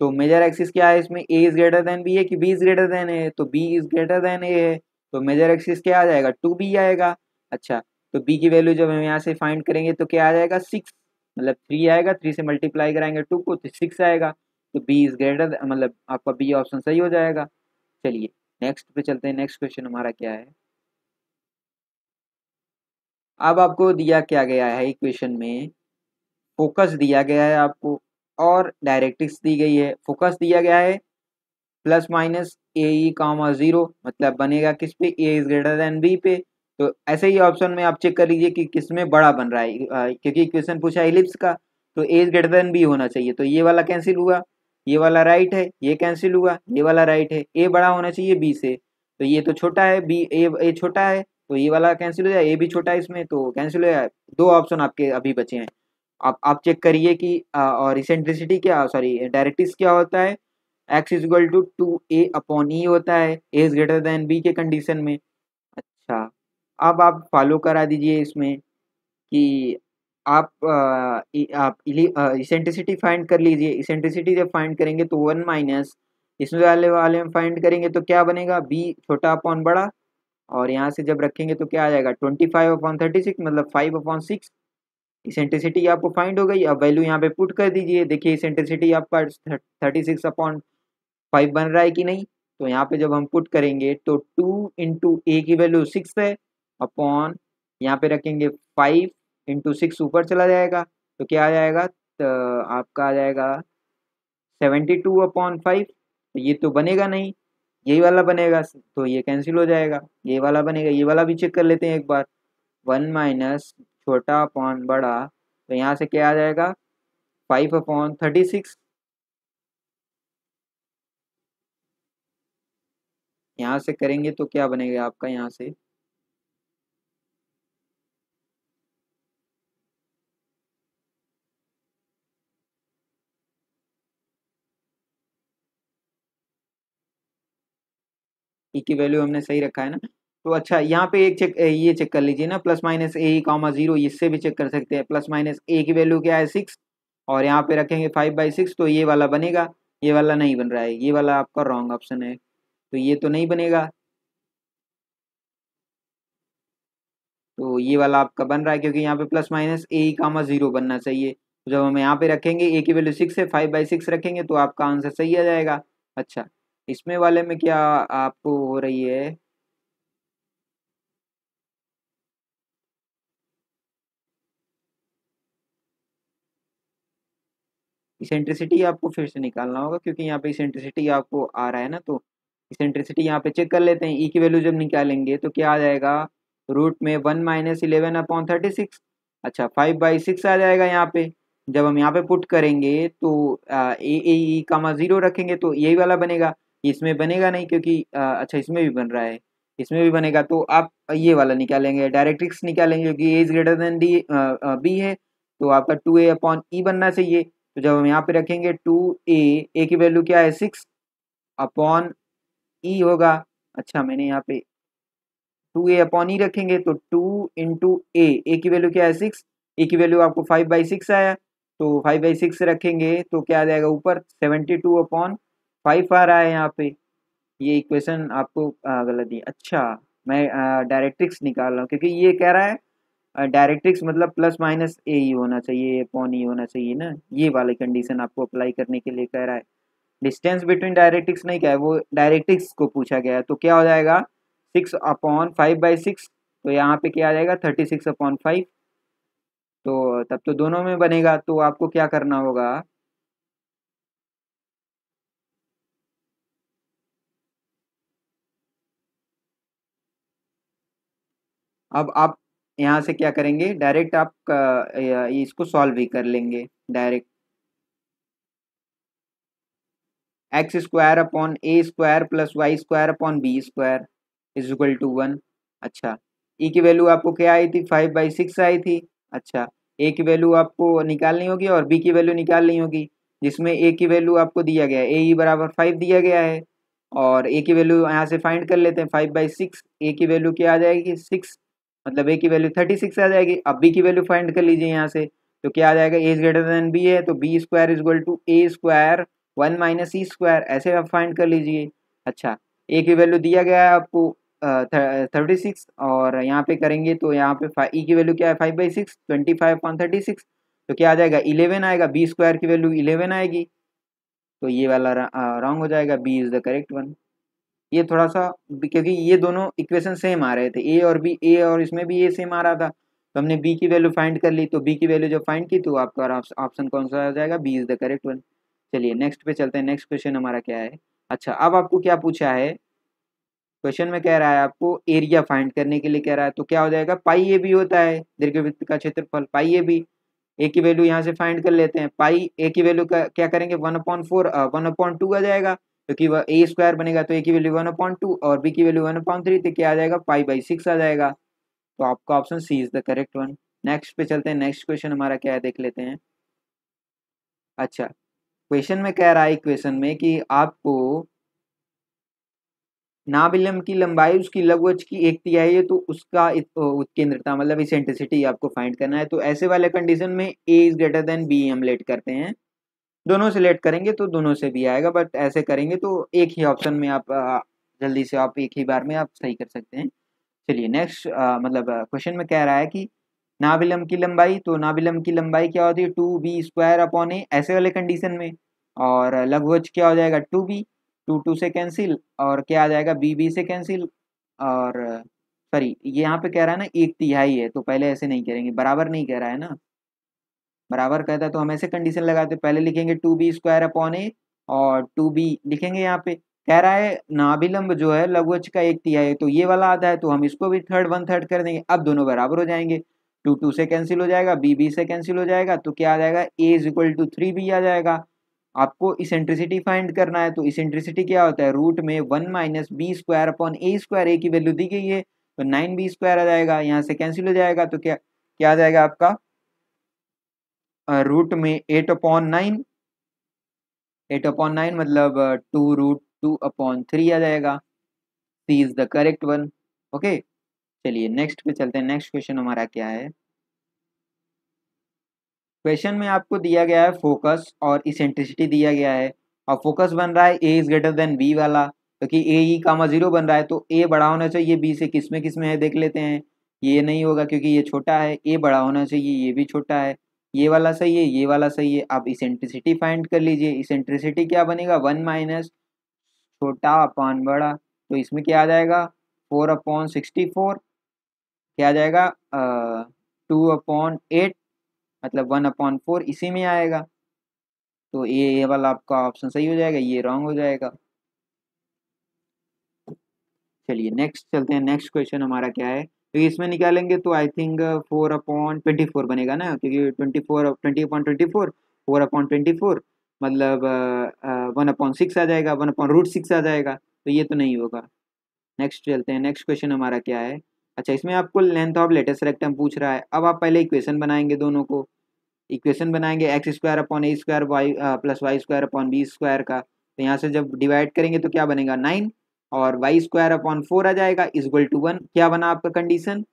तो मेजर एक्सिस क्या है इसमें A is greater than B है कि बी इज ग्रेटर देन ए है तो बी इज ग्रेटर देन ए है तो मेजर एक्सिस क्या आ जाएगा टू बी आएगा अच्छा तो बी की वैल्यू जब हम यहाँ से फाइंड करेंगे तो क्या आ जाएगा सिक्स मतलब थ्री आएगा थ्री से मल्टीप्लाई कराएंगे टू को तो सिक्स आएगा तो बी इज ग्रेटर मतलब आपका बी ऑप्शन सही हो जाएगा चलिए नेक्स्ट पे चलते हैं नेक्स्ट क्वेश्चन हमारा क्या है अब आपको दिया क्या गया है इक्वेशन में फोकस दिया गया है आपको और डायरेक्टिक्स दी गई है फोकस दिया गया है plus minus A E comma zero मतलब बनेगा किस पे A is greater than B पे तो ऐसे ही ऑप्शन में आप चेक कर लीजिए कि किस में बड़ा बन रहा है क्योंकि इक्वेशन पूछा है इलिप्स का तो एज ग्रेटर देन बी होना चाहिए तो ये वाला कैंसिल हुआ ये वाला राइट है ये कैंसिल हुआ ये वाला राइट है ए बड़ा होना चाहिए बी से तो ये तो छोटा है बी ए ए छोटा है तो ये वाला कैंसिल हो जाए ए भी छोटा है इसमें तो कैंसिल हो जाए दो ऑप्शन आपके अभी बचे हैं आप आप चेक करिए कि और इसेंट्रिसिटी क्या सॉरी डायरेक्टिस क्या होता है X equal to two A upon E होता है ए इज ग्रेटर देन बी के कंडीशन में अच्छा अब आप फॉलो करा दीजिए इसमें कि आप आप इसेंट्रिसिटी फाइंड कर लीजिए इसेंट्रिसिटी जब फाइंड करेंगे तो वन माइनस इसमें वाले वाले में फाइंड करेंगे तो क्या बनेगा बी छोटा अपॉन बड़ा और यहाँ से जब रखेंगे तो क्या आ जाएगा twenty five upon thirty six मतलब फाइव अपॉन सिक्स इसेंट्रिसिटी आपको फाइंड हो गई अब वैल्यू यहाँ पे पुट कर दीजिए देखिए इसेंट्रिसिटी आपका थर्टी सिक्स अपॉन फाइव बन रहा है कि नहीं तो यहाँ पे जब हम पुट करेंगे तो टू इंटू ए की वैल्यू सिक्स है अपॉन यहाँ पे रखेंगे फाइव इंटू सिक्स ऊपर चला जाएगा तो क्या आ जाएगा तो आपका आ जाएगा सेवेंटी टू अपॉन फाइव तो ये तो बनेगा नहीं यही वाला बनेगा तो ये कैंसिल हो जाएगा ये वाला बनेगा ये वाला भी चेक कर लेते हैं एक बार वन माइनस छोटा अपॉन बड़ा तो यहाँ से क्या आ जाएगा फाइव अपॉन थर्टी सिक्स यहाँ से करेंगे तो क्या बनेगा आपका यहाँ से ई की वैल्यू हमने सही रखा है ना तो अच्छा यहाँ पे एक चेक ये चेक कर लीजिए ना plus minus A comma zero इससे भी चेक कर सकते हैं प्लस माइनस ए की वैल्यू क्या है सिक्स और यहाँ पे रखेंगे फाइव बाई सिक्स तो ये वाला बनेगा ये वाला नहीं बन रहा है ये वाला आपका रॉन्ग ऑप्शन है तो ये तो नहीं बनेगा तो ये वाला आपका बन रहा है क्योंकि यहाँ पे plus minus A comma zero बनना चाहिए जब हम यहाँ पे रखेंगे ए की वैल्यू सिक्स है फाइव बाई सिक्स रखेंगे तो आपका आंसर सही आ जाएगा अच्छा इसमें वाले में क्या आपको हो रही है इसेंट्रिसिटी आपको फिर से निकालना होगा क्योंकि यहाँ पे इसेंट्रिसिटी आपको आ रहा है ना तो इसेंट्रिसिटी यहाँ पे चेक कर लेते हैं ई e की वैल्यू जब निकालेंगे तो क्या आ जाएगा रूट में one minus eleven upon thirty six अच्छा फाइव बाई सिक्स आ जाएगा यहाँ पे जब हम यहाँ पे पुट करेंगे तो ए ए ई मा ज़ीरो रखेंगे तो यही वाला बनेगा इसमें बनेगा नहीं क्योंकि अच्छा इसमें भी बन रहा है इसमें भी बनेगा तो आप ये वाला निकालेंगे डायरेक्ट्रिक्स निकालेंगे क्योंकि A is greater than D B है तो आपका टू ए अपॉन ई बनना चाहिए तो जब हम यहाँ पे रखेंगे टू ए ए की वैल्यू क्या है सिक्स अपॉन ई होगा अच्छा मैंने यहाँ पे टू ए अपॉन ई रखेंगे तो टू इंटू ए ए की वैल्यू क्या है सिक्स ए की वैल्यू आपको फाइव बाई सिक्स आया तो फाइव बाई सिक्स रखेंगे तो क्या आ जाएगा ऊपर सेवेंटी टू अपॉन फाइव आ रहा है यहाँ पे ये इक्वेशन आपको गलत दी अच्छा मैं डायरेक्ट्रिक्स निकाल रहा हूँ क्योंकि ये कह रहा है डायरेक्ट्रिक्स मतलब प्लस माइनस ए ही होना चाहिए अपॉन ई e होना चाहिए ना ये वाली कंडीशन आपको अप्लाई करने के लिए कह रहा है डिस्टेंस बिटवीन डायरेक्ट्रिक्स नहीं क्या है वो डायरेक्ट्रिक्स को पूछा गया है तो क्या हो जाएगा six upon five by six तो यहाँ पे क्या आ जाएगा थर्टी सिक्स अपॉन फाइव तो तब तो दोनों में बनेगा तो आपको क्या करना होगा अब आप यहाँ से क्या करेंगे डायरेक्ट आप इसको सॉल्व भी कर लेंगे direct X square upon A square plus Y square upon B square is equal to one अच्छा ई e की वैल्यू आपको क्या आई थी फाइव बाई सिक्स आई थी अच्छा ए की वैल्यू आपको निकालनी होगी और बी की वैल्यू निकालनी होगी जिसमें ए की वैल्यू आपको दिया गया है ए ई e बराबर फाइव दिया गया है और ए की वैल्यू यहाँ से फाइंड कर लेते हैं फाइव बाई सिक्स ए की वैल्यू क्या आ जाएगी सिक्स मतलब ए की वैल्यू थर्टी सिक्स आ जाएगी अब बी की वैल्यू फाइंड कर लीजिए यहाँ से तो क्या आ जाएगा A is greater than B है तो B square is equal to A square one minus E square ऐसे आप फाइंड कर लीजिए अच्छा ए की वैल्यू दिया गया है आपको थर्टी सिक्स और यहाँ पे करेंगे तो यहाँ पे ई e की वैल्यू क्या है five by six twenty five point thirty six तो क्या आ जाएगा इलेवन आएगा बी स्क्वायर की वैल्यू इलेवन आएगी तो ये वाला रॉन्ग हो जाएगा B is the correct one ये थोड़ा सा क्योंकि ये दोनों इक्वेशन सेम आ रहे थे ए और बी ए और इसमें भी ए सेम आ रहा था तो हमने बी की वैल्यू फाइंड कर ली तो बी की वैल्यू जब फाइंड की तो आपका ऑप्शन कौन सा आ जाएगा B is the correct one चलिए नेक्स्ट पे चलते हैं नेक्स्ट क्वेश्चन हमारा क्या है अच्छा अब आपको क्या पूछा है क्वेश्चन में कह रहा है आपको एरिया फाइंड करने के लिए कह रहा है तो क्या हो जाएगा पाई ए बी होता है दीर्घवृत्त का क्षेत्रफल पाई ए बी ए की वैल्यू यहाँ से फाइंड कर लेते हैं पाई ए की वैल्यू का क्या करेंगे one upon four one upon two आ जाएगा क्योंकि वह ए स्क्वायर बनेगा तो ए की वैल्यू वन अपॉइंट टू और बी की वैल्यू वन अपॉइंट थ्री तो क्या आ जाएगा फाइव बाई सिक्स आ जाएगा तो आपका option C is the correct one next पे चलते हैं नेक्स्ट क्वेश्चन हमारा क्या है देख लेते हैं अच्छा क्वेश्चन में कह रहा है क्वेश्चन में कि आपको नाबिलम की लंबाई उसकी लघुवच की एक तिहाई है तो उसका उत्केंद्रता मतलब इसेंट्रिसिटी आपको फाइंड करना है तो ऐसे वाले कंडीशन में A is greater than B हम लेट करते हैं दोनों सेलेक्ट करेंगे तो दोनों से भी आएगा बट ऐसे करेंगे तो एक ही ऑप्शन में आप जल्दी से आप एक ही बार में आप सही कर सकते हैं चलिए नेक्स्ट मतलब क्वेश्चन में कह रहा है कि नाविलम की लंबाई तो नाविलम की लंबाई क्या होती है टू बी स्क्वायर अपॉन ए ऐसे वाले कंडीशन में और लघुवच क्या हो जाएगा टू बी टू टू से कैंसिल और क्या आ जाएगा बी बी से कैंसिल और सॉरी ये यहाँ पे कह रहा है ना एक तिहाई है तो पहले ऐसे नहीं करेंगे बराबर नहीं कह रहा है ना बराबर कहता है तो हम ऐसे कंडीशन लगाते पहले लिखेंगे टू बी स्क्वायर अपॉन ए और टू बी लिखेंगे यहाँ पे कह रहा है नाभिलंब जो है लघुअच का एक तिहाई है तो ये वाला आधा है तो हम इसको भी थर्ड वन थर्ड कर देंगे अब दोनों बराबर हो जाएंगे टू टू से कैंसिल हो जाएगा बी बी से कैंसिल हो जाएगा तो क्या आ जाएगा A is equal to three B आ जाएगा आपको इसेंट्रिसिटी फाइंड करना है तो इसेंट्रिसिटी क्या होता है रूट में one minus B square upon A square A की वैल्यू दी गई है तो नाइन बी स्क्वायर आ जाएगा यहाँ से कैंसिल हो जाएगा तो क्या क्या आ जाएगा आपका रूट में eight upon nine eight upon nine मतलब two root two upon three आ जाएगा C is the correct one okay चलिए नेक्स्ट पे चलते हैं नेक्स्ट क्वेश्चन हमारा क्या है क्वेश्चन में आपको दिया गया है फोकस और इसेंट्रिसिटी दिया गया है और फोकस बन रहा है ए इज ग्रेटर देन बी वाला क्योंकि ए ई कामा जीरो बन रहा है तो ए बड़ा होना चाहिए बी से किस में किस में है देख लेते हैं ये नहीं होगा क्योंकि ये छोटा है ए बड़ा होना चाहिए ये भी छोटा है ये वाला सही है ये वाला सही है आप इसेंट्रिसिटी फाइंड कर लीजिए इसेंट्रिसिटी क्या बनेगा वन माइनस छोटा अपॉन बड़ा तो इसमें क्या आ जाएगा फोर अपॉन सिक्सटी फोर क्या आ जाएगा टू अपॉन एट मतलब वन अपॉन फोर इसी में आएगा तो ये ये वाला आपका ऑप्शन सही हो जाएगा ये रॉन्ग हो जाएगा चलिए नेक्स्ट चलते हैं नेक्स्ट क्वेश्चन हमारा क्या है तो इसमें निकालेंगे तो I think four upon twenty four बनेगा ना क्योंकि twenty four twenty upon twenty four four upon twenty four मतलब वन अपॉन सिक्स आ जाएगा वन अपॉन रूट सिक्स आ जाएगा तो ये तो नहीं होगा नेक्स्ट चलते हैं नेक्स्ट क्वेश्चन हमारा क्या है अच्छा इसमें आपको लेंथ ऑफ लेटेस्ट रेक्टम पूछ रहा है अब आप पहले इक्वेशन बनाएंगे दोनों को इक्वेशन बनाएंगे एक्स स्क्वायर अपॉन ए square Y plus Y square upon B square का तो यहाँ से जब डिवाइड करेंगे तो क्या बनेगा नाइन और वाई स्क्वायर अपॉन फोर आ जाएगा इज इक्वल टू वन क्या बना आपका condition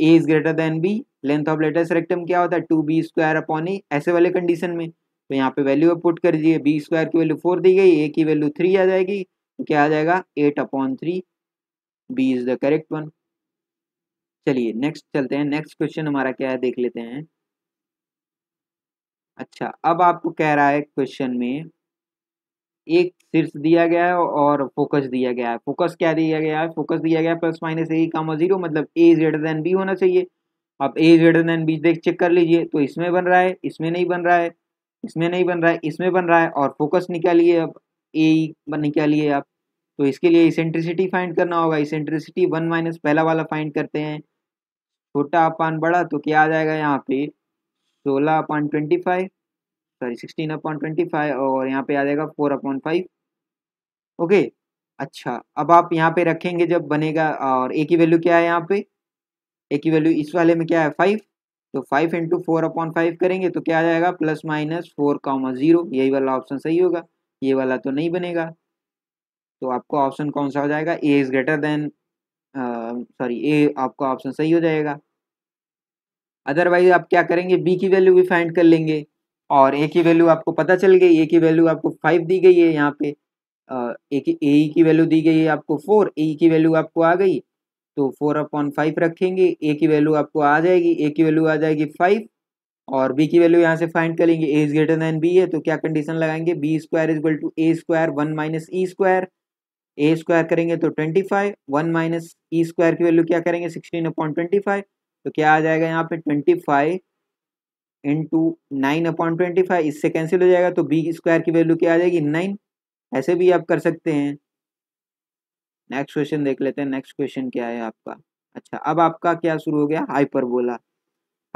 A is greater than B length of latus rectum क्या होता है टू बी स्क्वायर अपॉन ए ऐसे वाले कंडीशन में तो यहाँ पे वैल्यू आप पुट कर दीजिए बी स्क्वायर की वैल्यू फोर दी गई ए की वैल्यू थ्री आ जाएगी तो क्या आ जाएगा eight upon three B is the correct one चलिए नेक्स्ट चलते हैं नेक्स्ट क्वेश्चन हमारा क्या है देख लेते हैं अच्छा अब आपको कह रहा है क्वेश्चन में एक शीर्ष दिया गया है और फोकस दिया गया है फोकस क्या दिया गया है फोकस दिया गया है plus minus A comma zero मतलब ए ग्रेटर देन बी होना चाहिए आप ए ग्रेटर देन बी देख चेक कर लीजिए तो इसमें बन रहा है इसमें नहीं बन रहा है इसमें नहीं बन रहा है इसमें बन रहा है और फोकस निकालिए अब ए निकालिए आप तो इसके लिए इसेंट्रिसिटी फाइंड करना होगा इसेंट्रिसिटी वन माइनस पहला वाला फाइंड करते हैं छोटा अपान बड़ा तो क्या आ जाएगा यहाँ पे सोलह upon twenty five sorry sixteen upon twenty five और यहाँ पे आ जाएगा फोर अपॉन फाइव ओके अच्छा अब आप यहाँ पे रखेंगे जब बनेगा और ए की वैल्यू क्या है यहाँ पे ए की वैल्यू इस वाले में क्या है फाइव तो five into four upon five करेंगे तो क्या आ जाएगा plus minus four comma zero यही वाला ऑप्शन सही होगा ये वाला तो नहीं बनेगा तो आपका ऑप्शन कौन सा हो जाएगा A is greater than sorry A आपका ऑप्शन सही हो जाएगा अदरवाइज आप क्या करेंगे बी की वैल्यू भी फाइंड कर लेंगे और ए की वैल्यू आपको पता चल गई ए की वैल्यू आपको फाइव दी गई है यहाँ पे ए की ए की वैल्यू दी गई है आपको फोर ए की वैल्यू आपको आ गई तो फोर अपॉन फाइव रखेंगे ए की वैल्यू आपको आ जाएगी ए की वैल्यू आ जाएगी फाइव और बी की वैल्यू यहाँ से फाइंड करेंगे A is greater than B है तो क्या कंडीशन लगाएंगे B square is equal to A square one minus E square A square करेंगे तो twenty five one minus E square की वैल्यू क्या करेंगे सिक्सटीन अपॉन ट्वेंटी फाइव तो क्या आ जाएगा यहाँ पे twenty five into nine upon twenty five इससे कैंसिल हो जाएगा तो बी स्क्वायर की वैल्यू क्या आ जाएगी नाइन ऐसे भी आप कर सकते हैं नेक्स्ट क्वेश्चन देख लेते हैं नेक्स्ट क्वेश्चन क्या है आपका अच्छा अब आपका क्या शुरू हो गया हाइपरबोला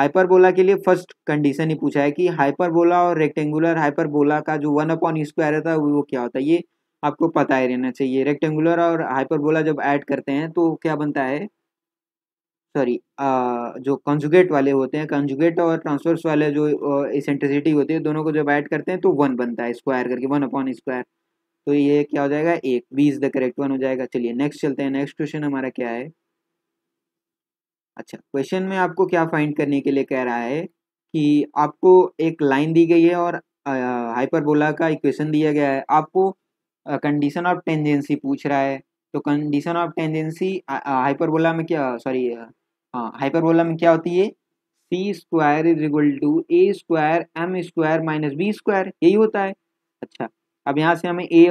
हाइपरबोला के लिए फर्स्ट कंडीशन ही पूछा है कि हाइपरबोला और रेक्टेंगुलर हाइपरबोला का जो वन अपॉन स्क्वायर रहता है वो क्या होता है ये आपको पता ही रहना चाहिए रेक्टेंगुलर और हाइपरबोला जब ऐड करते हैं तो क्या बनता है सॉरी जो कंजुगेट वाले होते हैं कंजुगेट और ट्रांसवर्स वाले जो इसेंट्रिसिटी होती है दोनों को जब ऐड करते हैं तो वन बनता है स्क्वायर करके वन अपॉन स्क्वायर तो ये क्या हो जाएगा एक B is the correct one हो जाएगा चलिए नेक्स्ट चलते हैं नेक्स्ट क्वेश्चन हमारा क्या है अच्छा क्वेश्चन में आपको क्या फाइंड करने के लिए कह रहा है कि आपको एक लाइन दी गई है और हाइपरबोला का इक्वेशन दिया गया है आपको कंडीशन ऑफ टेंजेंसी पूछ रहा है तो कंडीशन ऑफ टेंजेंसी हाइपरबोला में क्या सॉरी हाँ हाइपरबोला में क्या होती है C square is equal to A square M square minus B square यही होता है अच्छा अब यहाँ से हमें ए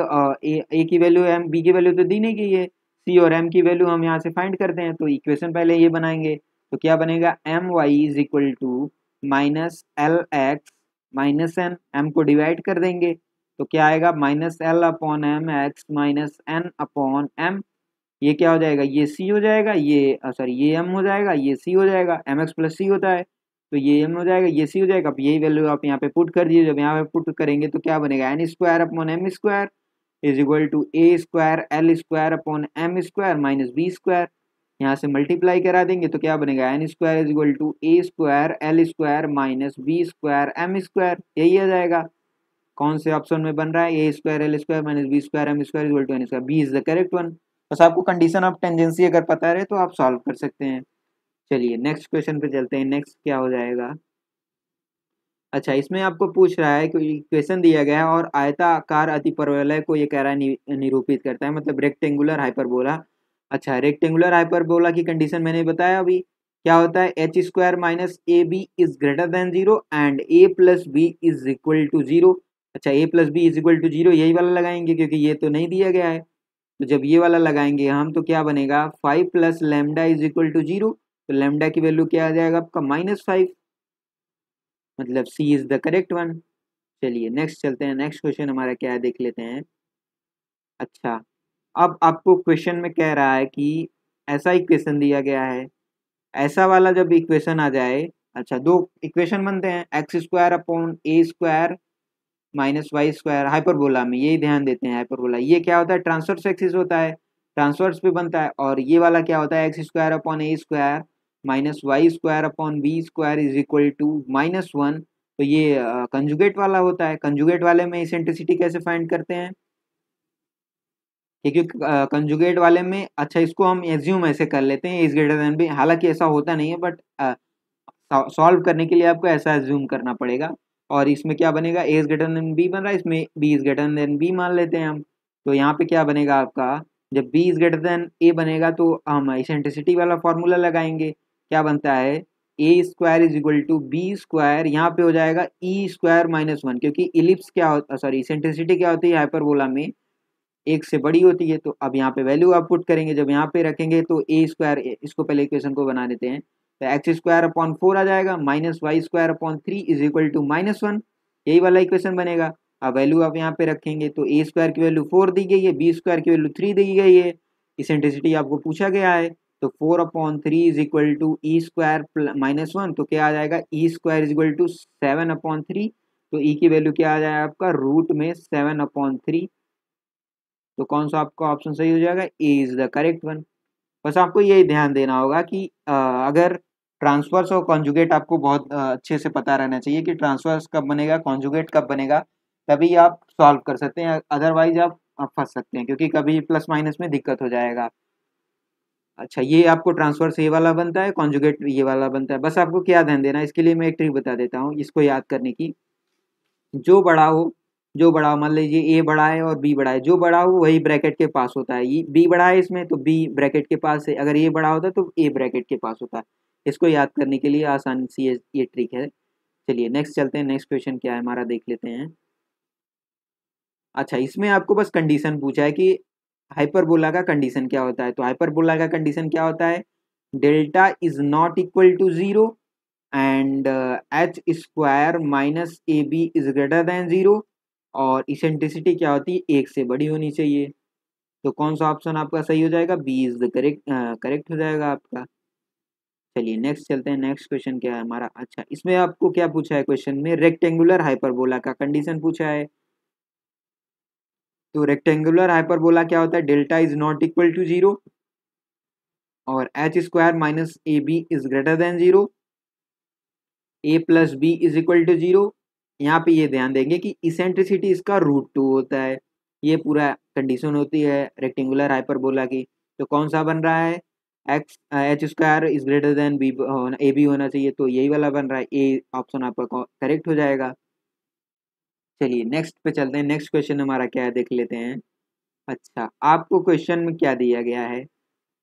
ए, ए की वैल्यू एम बी की वैल्यू तो दी नहीं गई है सी और एम की वैल्यू हम यहाँ से फाइंड करते हैं तो इक्वेशन पहले ये बनाएंगे तो क्या बनेगा M Y is equal to minus L X minus N M को डिवाइड कर देंगे तो क्या आएगा minus L upon M X minus N upon M ये क्या हो जाएगा ये सी हो जाएगा ये सॉरी ये एम हो जाएगा ये सी हो जाएगा एम एक्स प्लस सी होता है तो ये एम हो जाएगा ये सी हो जाएगा अब यही वैल्यू आप यहाँ पे पुट कर दीजिए जब यहाँ पे पुट करेंगे तो क्या बनेगा N square upon M square is equal to A square L square upon M square minus B square यहाँ से मल्टीप्लाई करा देंगे तो क्या बनेगा N square is equal to A square L square minus B square M square यही आ जाएगा कौन से ऑप्शन में बन रहा है ए square L square minus B square M square is equal to N square B is the correct one बस आपको कंडीशन ऑफ टेंजेंसी अगर पता रहे तो आप सॉल्व कर सकते हैं चलिए नेक्स्ट क्वेश्चन पे चलते हैं नेक्स्ट क्या हो जाएगा अच्छा इसमें आपको पूछ रहा है कि क्वेश्चन दिया गया है और आयताकार परवलय को ये कह रहा है निरूपित करता है मतलब रेक्टेंगुलर हाइपरबोला अच्छा रेक्टेंगुलर हाइपरबोला की कंडीशन मैंने बताया अभी क्या होता है H square minus A B is greater than zero and A plus B is equal to zero अच्छा A plus B is equal to zero यही वाला लगाएंगे क्योंकि ये तो नहीं दिया गया है तो जब ये वाला लगाएंगे हम तो क्या बनेगा five plus lambda is equal to zero तो लेमडा की वैल्यू क्या आ जाएगा आपका माइनस फाइव मतलब C is the correct one चलिए नेक्स्ट चलते हैं नेक्स्ट क्वेश्चन हमारा क्या है देख लेते हैं अच्छा अब आपको क्वेश्चन में कह रहा है कि ऐसा इक्वेशन दिया गया है ऐसा वाला जब इक्वेशन आ जाए अच्छा दो इक्वेशन बनते हैं एक्स स्क्वायर अपॉन ए square minus Y square hyperbola में यही ध्यान देते हैं हाइपरबोला ये क्या होता है ट्रांसवर्स एक्सिस होता है ट्रांसवर्स पे बनता है और ये वाला क्या होता है X square upon A square minus Y square upon B square is equal to minus one तो ये कंजुगेट uh, वाला होता है कंजुगेट वाले में इसेंट्रिसिटी कैसे फाइंड करते हैं क्योंकि कंजुगेट uh, वाले में अच्छा इसको हम एज्यूम ऐसे कर लेते हैं इस ग्रेटर देन भी हालांकि ऐसा होता नहीं है बट सॉल्व uh, करने के लिए आपको ऐसा एज्यूम करना पड़ेगा और इसमें क्या बनेगा A is greater than B बन रहा है इसमें B is greater than B मान लेते हैं हम तो यहाँ पे क्या बनेगा आपका जब B is greater than A बनेगा तो हम इसेंट्रिसिटी वाला फॉर्मूला लगाएंगे क्या बनता है ए square is equal to B square यहाँ पे हो जाएगा ई स्क्वायर माइनस वन क्योंकि इलिप्स क्या होता सॉरी सेंट्रिसिटी क्या होती है हाइपरबोला में एक से बड़ी होती है तो अब यहाँ पे वैल्यू आप पुट करेंगे जब यहाँ पे रखेंगे तो ए स्क्वायर इसको पहले इक्वेशन को बना देते हैं तो एक्स स्क्वायर अपॉन फोर आ जाएगा minus Y square upon three is equal to minus one यही वाला इक्वेशन बनेगा अब वैल्यू आप यहाँ पे रखेंगे तो ए स्क्वायर की वैल्यू फोर दी गई है बी स्क्वायर की वैल्यू थ्री दी गई है इसेंट्रिसिटी आपको पूछा गया है तो four upon three is equal to E square minus one तो क्या आ जाएगा E square is equal to seven upon three तो ई e की वैल्यू क्या आ जाएगा आपका रूट में सेवन अपॉन थ्री तो कौन सा आपका ऑप्शन सही हो जाएगा A is the correct one बस आपको यही ध्यान देना होगा कि आ, अगर ट्रांसवर्स और कॉन्जुगेट आपको बहुत अच्छे से पता रहना चाहिए कि ट्रांसवर्स कब बनेगा कॉन्जुगेट कब बनेगा तभी आप सॉल्व कर सकते हैं अदरवाइज आप फंस सकते हैं क्योंकि कभी प्लस माइनस में दिक्कत हो जाएगा अच्छा ये आपको ट्रांसवर्स ये वाला बनता है कॉन्जुगेट ये वाला बनता है बस आपको क्या ध्यान देना इसके लिए मैं एक ट्रिक बता देता हूँ इसको याद करने की जो बड़ा हो जो बड़ा मान लीजिए ए बड़ा है और बी बड़ा है जो बड़ा हो वही ब्रैकेट के पास होता है बी बड़ा है इसमें तो बी ब्रैकेट के पास है अगर ए बड़ा होता तो, है तो ए ब्रैकेट के पास होता है इसको याद करने के लिए आसान सी ये ट्रिक है चलिए नेक्स्ट चलते हैं नेक्स्ट क्वेश्चन क्या है हमारा देख लेते हैं अच्छा इसमें आपको बस कंडीशन पूछा है कि हाइपरबोला का कंडीशन क्या होता है तो हाइपरबोला का कंडीशन क्या होता है delta is not equal to zero and H square minus A B is greater than zero और इसेंट्रिसिटी क्या होती है एक से बड़ी होनी चाहिए तो कौन सा ऑप्शन आपका सही हो जाएगा B is the correct correct हो जाएगा आपका चलिए नेक्स्ट चलते हैं नेक्स्ट क्वेश्चन क्या है हमारा अच्छा इसमें आपको क्या पूछा है क्वेश्चन में रेक्टेंगुलर हाइपरबोला का कंडीशन पूछा है तो रेक्टेंगुलर हाइपरबोला क्या होता है delta is not equal to zero और H square minus A B is greater than zero A plus B is equal to zero यहाँ पे ये ध्यान देंगे कि इसेंट्रिसिटी इसका रूट टू होता है ये पूरा कंडीशन होती है रेक्टेंगुलर हाइपरबोला की तो कौन सा बन रहा है X H square is greater than B A B होना चाहिए तो यही वाला बन रहा है ए ऑप्शन आपका करेक्ट हो जाएगा चलिए नेक्स्ट पे चलते हैं नेक्स्ट क्वेश्चन हमारा क्या है देख लेते हैं अच्छा आपको क्वेश्चन में क्या दिया गया है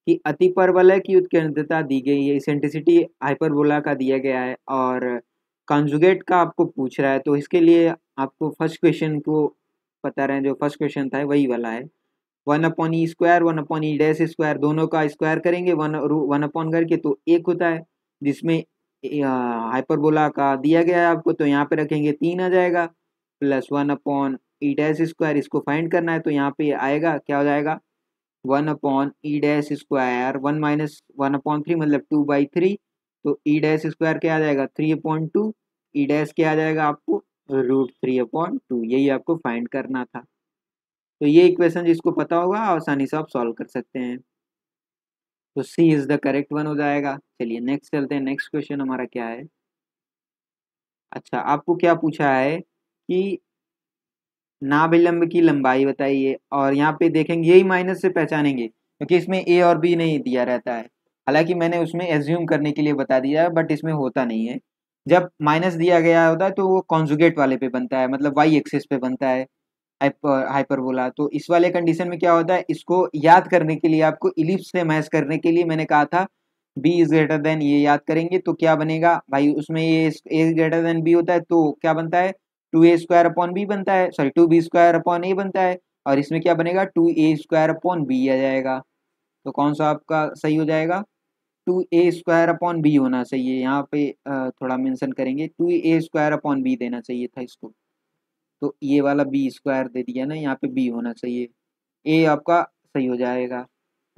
कि अति परवलय की उत्केंद्रता दी गई है इसेंटिसिटी हाइपरबोला का दिया गया है और कॉन्जुगेट का आपको पूछ रहा है तो इसके लिए आपको फर्स्ट क्वेश्चन को पता रहे जो फर्स्ट क्वेश्चन था वही वाला है one upon E square one upon E dash square दोनों का स्क्वायर करेंगे वन वन अपॉन करके तो एक होता है जिसमें हाइपरबोला का दिया गया है आपको तो यहाँ पे रखेंगे तीन आ जाएगा plus one upon E dash square इसको फाइंड करना है तो यहाँ पे आएगा क्या हो जाएगा one upon E dash square one minus one upon three मतलब टू बाई थ्री तो ई डैश स्क्वायर क्या आ जाएगा three upon two E dash क्या आ जाएगा आपको रूट थ्री अपॉइंट टू यही आपको फाइंड करना था तो ये इक्वेशन जिसको पता होगा आसानी से आप सॉल्व कर सकते हैं तो C is the correct one हो जाएगा चलिए नेक्स्ट चलते हैं नेक्स्ट क्वेश्चन हमारा क्या है अच्छा आपको क्या पूछा है कि नाभिलंब की लंबाई बताइए और यहाँ पे देखेंगे यही माइनस से पहचानेंगे क्योंकि तो इसमें ए और बी नहीं दिया रहता है हालांकि मैंने उसमें एज्यूम करने के लिए बता दिया है बट इसमें होता नहीं है जब माइनस दिया गया होता है तो वो कॉन्जुगेट वाले पे बनता है मतलब वाई एक्सिस पे बनता है हाइपर हाइपरबोला तो इस वाले कंडीशन में क्या होता है इसको याद करने के लिए आपको इलिप्स से मैच करने के लिए मैंने कहा था बी इज ग्रेटर देन ये याद करेंगे तो क्या बनेगा भाई उसमें ये ए ग्रेटर देन बी होता है तो क्या बनता है टू ए स्क्वायर अपॉन बी बनता है sorry two B square upon A बनता है और इसमें क्या बनेगा टू ए स्क्वायर अपॉन बी आ जाएगा तो कौन सा आपका सही हो जाएगा टू ए स्क्वायर अपॉन बी होना चाहिए यहाँ पे थोड़ा मेंशन करेंगे टू ए स्क्वायर अपॉन बी देना चाहिए था इसको तो ये वाला बी स्क्वायर दे दिया ना यहाँ पे बी होना चाहिए ए आपका सही हो जाएगा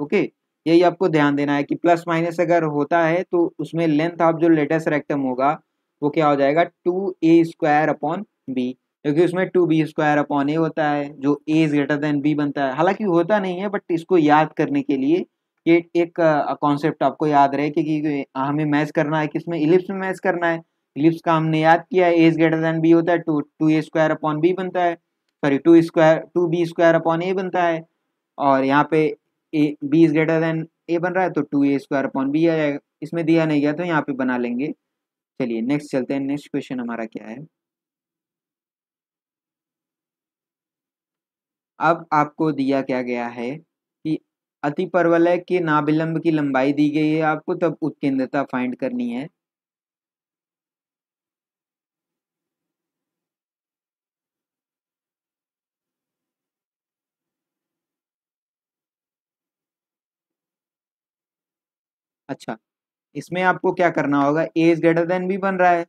ओके यही आपको ध्यान देना है कि प्लस माइनस अगर होता है तो उसमें लेंथ ऑफ जो लेटेस्ट रेक्टम होगा वो क्या हो जाएगा टू ए स्क्वायर अपॉन बी क्योंकि उसमें टू बी स्क्वायर अपॉन ए होता है जो A is greater than B बनता है हालांकि होता नहीं है बट इसको याद करने के लिए ये एक कॉन्सेप्ट आपको याद रहे कि, कि हमें मैच करना है किसमें इलिप्स में मैच करना है इलिप्स का हमने याद किया है इज ग्रेटर देन बी होता है टू टू ए स्क्वायर अपॉन बी बनता है sorry two square two B square upon A बनता है और यहाँ पे A B is greater than ए बन रहा है तो टू ए स्क्वायर अपॉन बी आ जाएगा इसमें दिया नहीं गया तो यहाँ पे बना लेंगे चलिए नेक्स्ट चलते हैं नेक्स्ट क्वेश्चन हमारा क्या है अब आपको दिया क्या गया है कि अति परवलय के नाभिलंब की लंबाई दी गई है आपको तब उत्केंद्रता फाइंड करनी है अच्छा इसमें आपको क्या करना होगा A is greater than B बन रहा है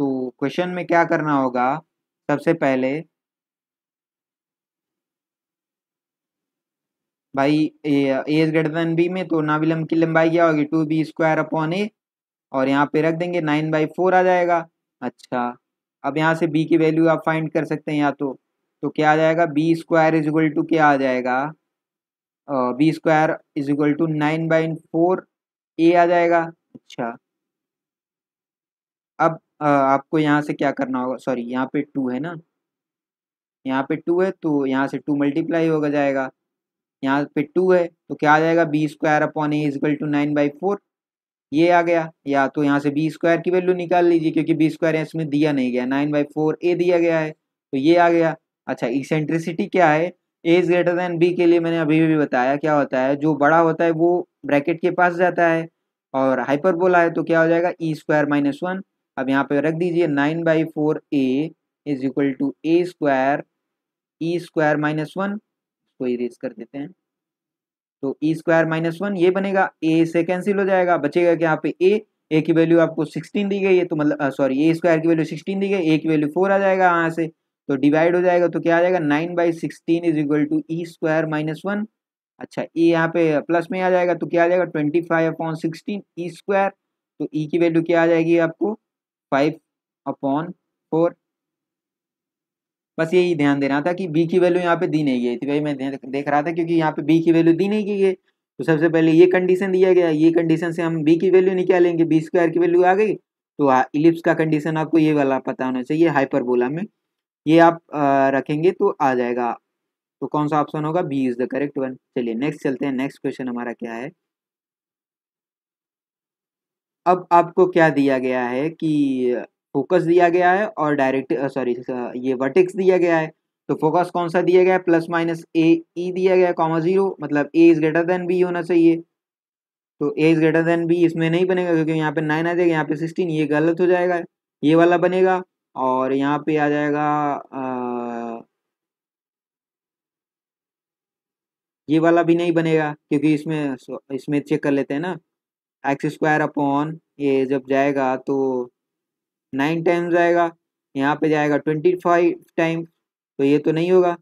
तो क्वेश्चन में क्या करना होगा सबसे पहले भाई A is greater than B में तो ना नाविलम की लंबाई क्या होगी टू बी स्क्वायर अपॉन ए और यहाँ पे रख देंगे नाइन बाई फोर आ जाएगा अच्छा अब यहाँ से बी की वैल्यू आप फाइंड कर सकते हैं या तो तो क्या आ जाएगा B square is equal to क्या आ जाएगा B square is equal to nine by four A आ जाएगा अच्छा अब आ, आपको यहाँ से क्या करना होगा सॉरी यहाँ पे टू है ना यहाँ पे टू है तो यहाँ से टू मल्टीप्लाई होगा जाएगा यहाँ पे टू है तो क्या आ जाएगा B square upon A two nine by four ये आ गया या तो यहाँ से बी स्क्वायर की वैल्यू निकाल लीजिए क्योंकि बी स्क्वायर इसमें दिया नहीं गया नाइन बाई फोर ए दिया गया है तो ये आ गया अच्छा इसेंट्रिसिटी क्या है ए इज़ ग्रेटर देन बी के लिए मैंने अभी भी बताया क्या होता है जो बड़ा होता है वो ब्रैकेट के पास जाता है और हाइपरबोला है तो क्या हो जाएगा ई स्क्वायर माइनस वन अब यहाँ पे रख दीजिए nine by four A is equal to A square E square minus one इसको इरेज कर देते हैं तो ई स्क्वायर माइनस वन ये बनेगा ए से कैंसिल हो जाएगा बचेगा कि यहाँ पे ए ए की वैल्यू आपको सिक्सटीन दी गई है तो मतलब सॉरी ए स्क्वायर की वैल्यू सिक्सटीन दी गई ए की वैल्यू फोर आ जाएगा यहाँ से तो डिवाइड हो जाएगा तो क्या आ जाएगा nine by sixteen is equal to E square minus one अच्छा ई e यहाँ पे प्लस में आ जाएगा तो क्या आ जाएगा twenty five upon sixteen E square तो ई e की वैल्यू क्या आ जाएगी आपको फाइव अपॉन फोर बस यही ध्यान देना था कि बी की वैल्यू यहाँ पे दी नहीं गई थी भाई मैं देख रहा था क्योंकि यहाँ पे बी की वैल्यू दी नहीं गई है तो सबसे पहले ये कंडीशन दिया गया ये कंडीशन से हम बी की वैल्यू निकालेंगे बी स्क्वायर की वैल्यू आ गई तो इलिप्स का कंडीशन आपको ये वाला पता होना चाहिए हाइपरबोला में ये आप रखेंगे तो आ जाएगा तो कौन सा ऑप्शन होगा B is the correct one चलिए नेक्स्ट चलते हैं नेक्स्ट क्वेश्चन हमारा क्या है अब आपको क्या दिया गया है कि फोकस दिया गया है और डायरेक्ट सॉरी ये वर्टेक्स दिया गया है तो फोकस कौन सा दिया गया है प्लस माइनस ए ई दिया गया कॉमा जीरो मतलब ए इज ग्रेटर देन बी होना चाहिए तो ए इज ग्रेटर देन बी इसमें नहीं बनेगा क्योंकि यहाँ पे नाइन आ जाएगा यहाँ पे सिक्सटीन ये गलत हो जाएगा ये वाला बनेगा और यहाँ पे आ जाएगा आ, ये वाला भी नहीं बनेगा क्योंकि इसमें इसमें चेक कर लेते हैं ना एक्स स्क्वायर अपॉन ये जब जाएगा तो नाइन टाइम्स जाएगा यहाँ पे जाएगा ट्वेंटी फाइव टाइम तो ये तो नहीं होगा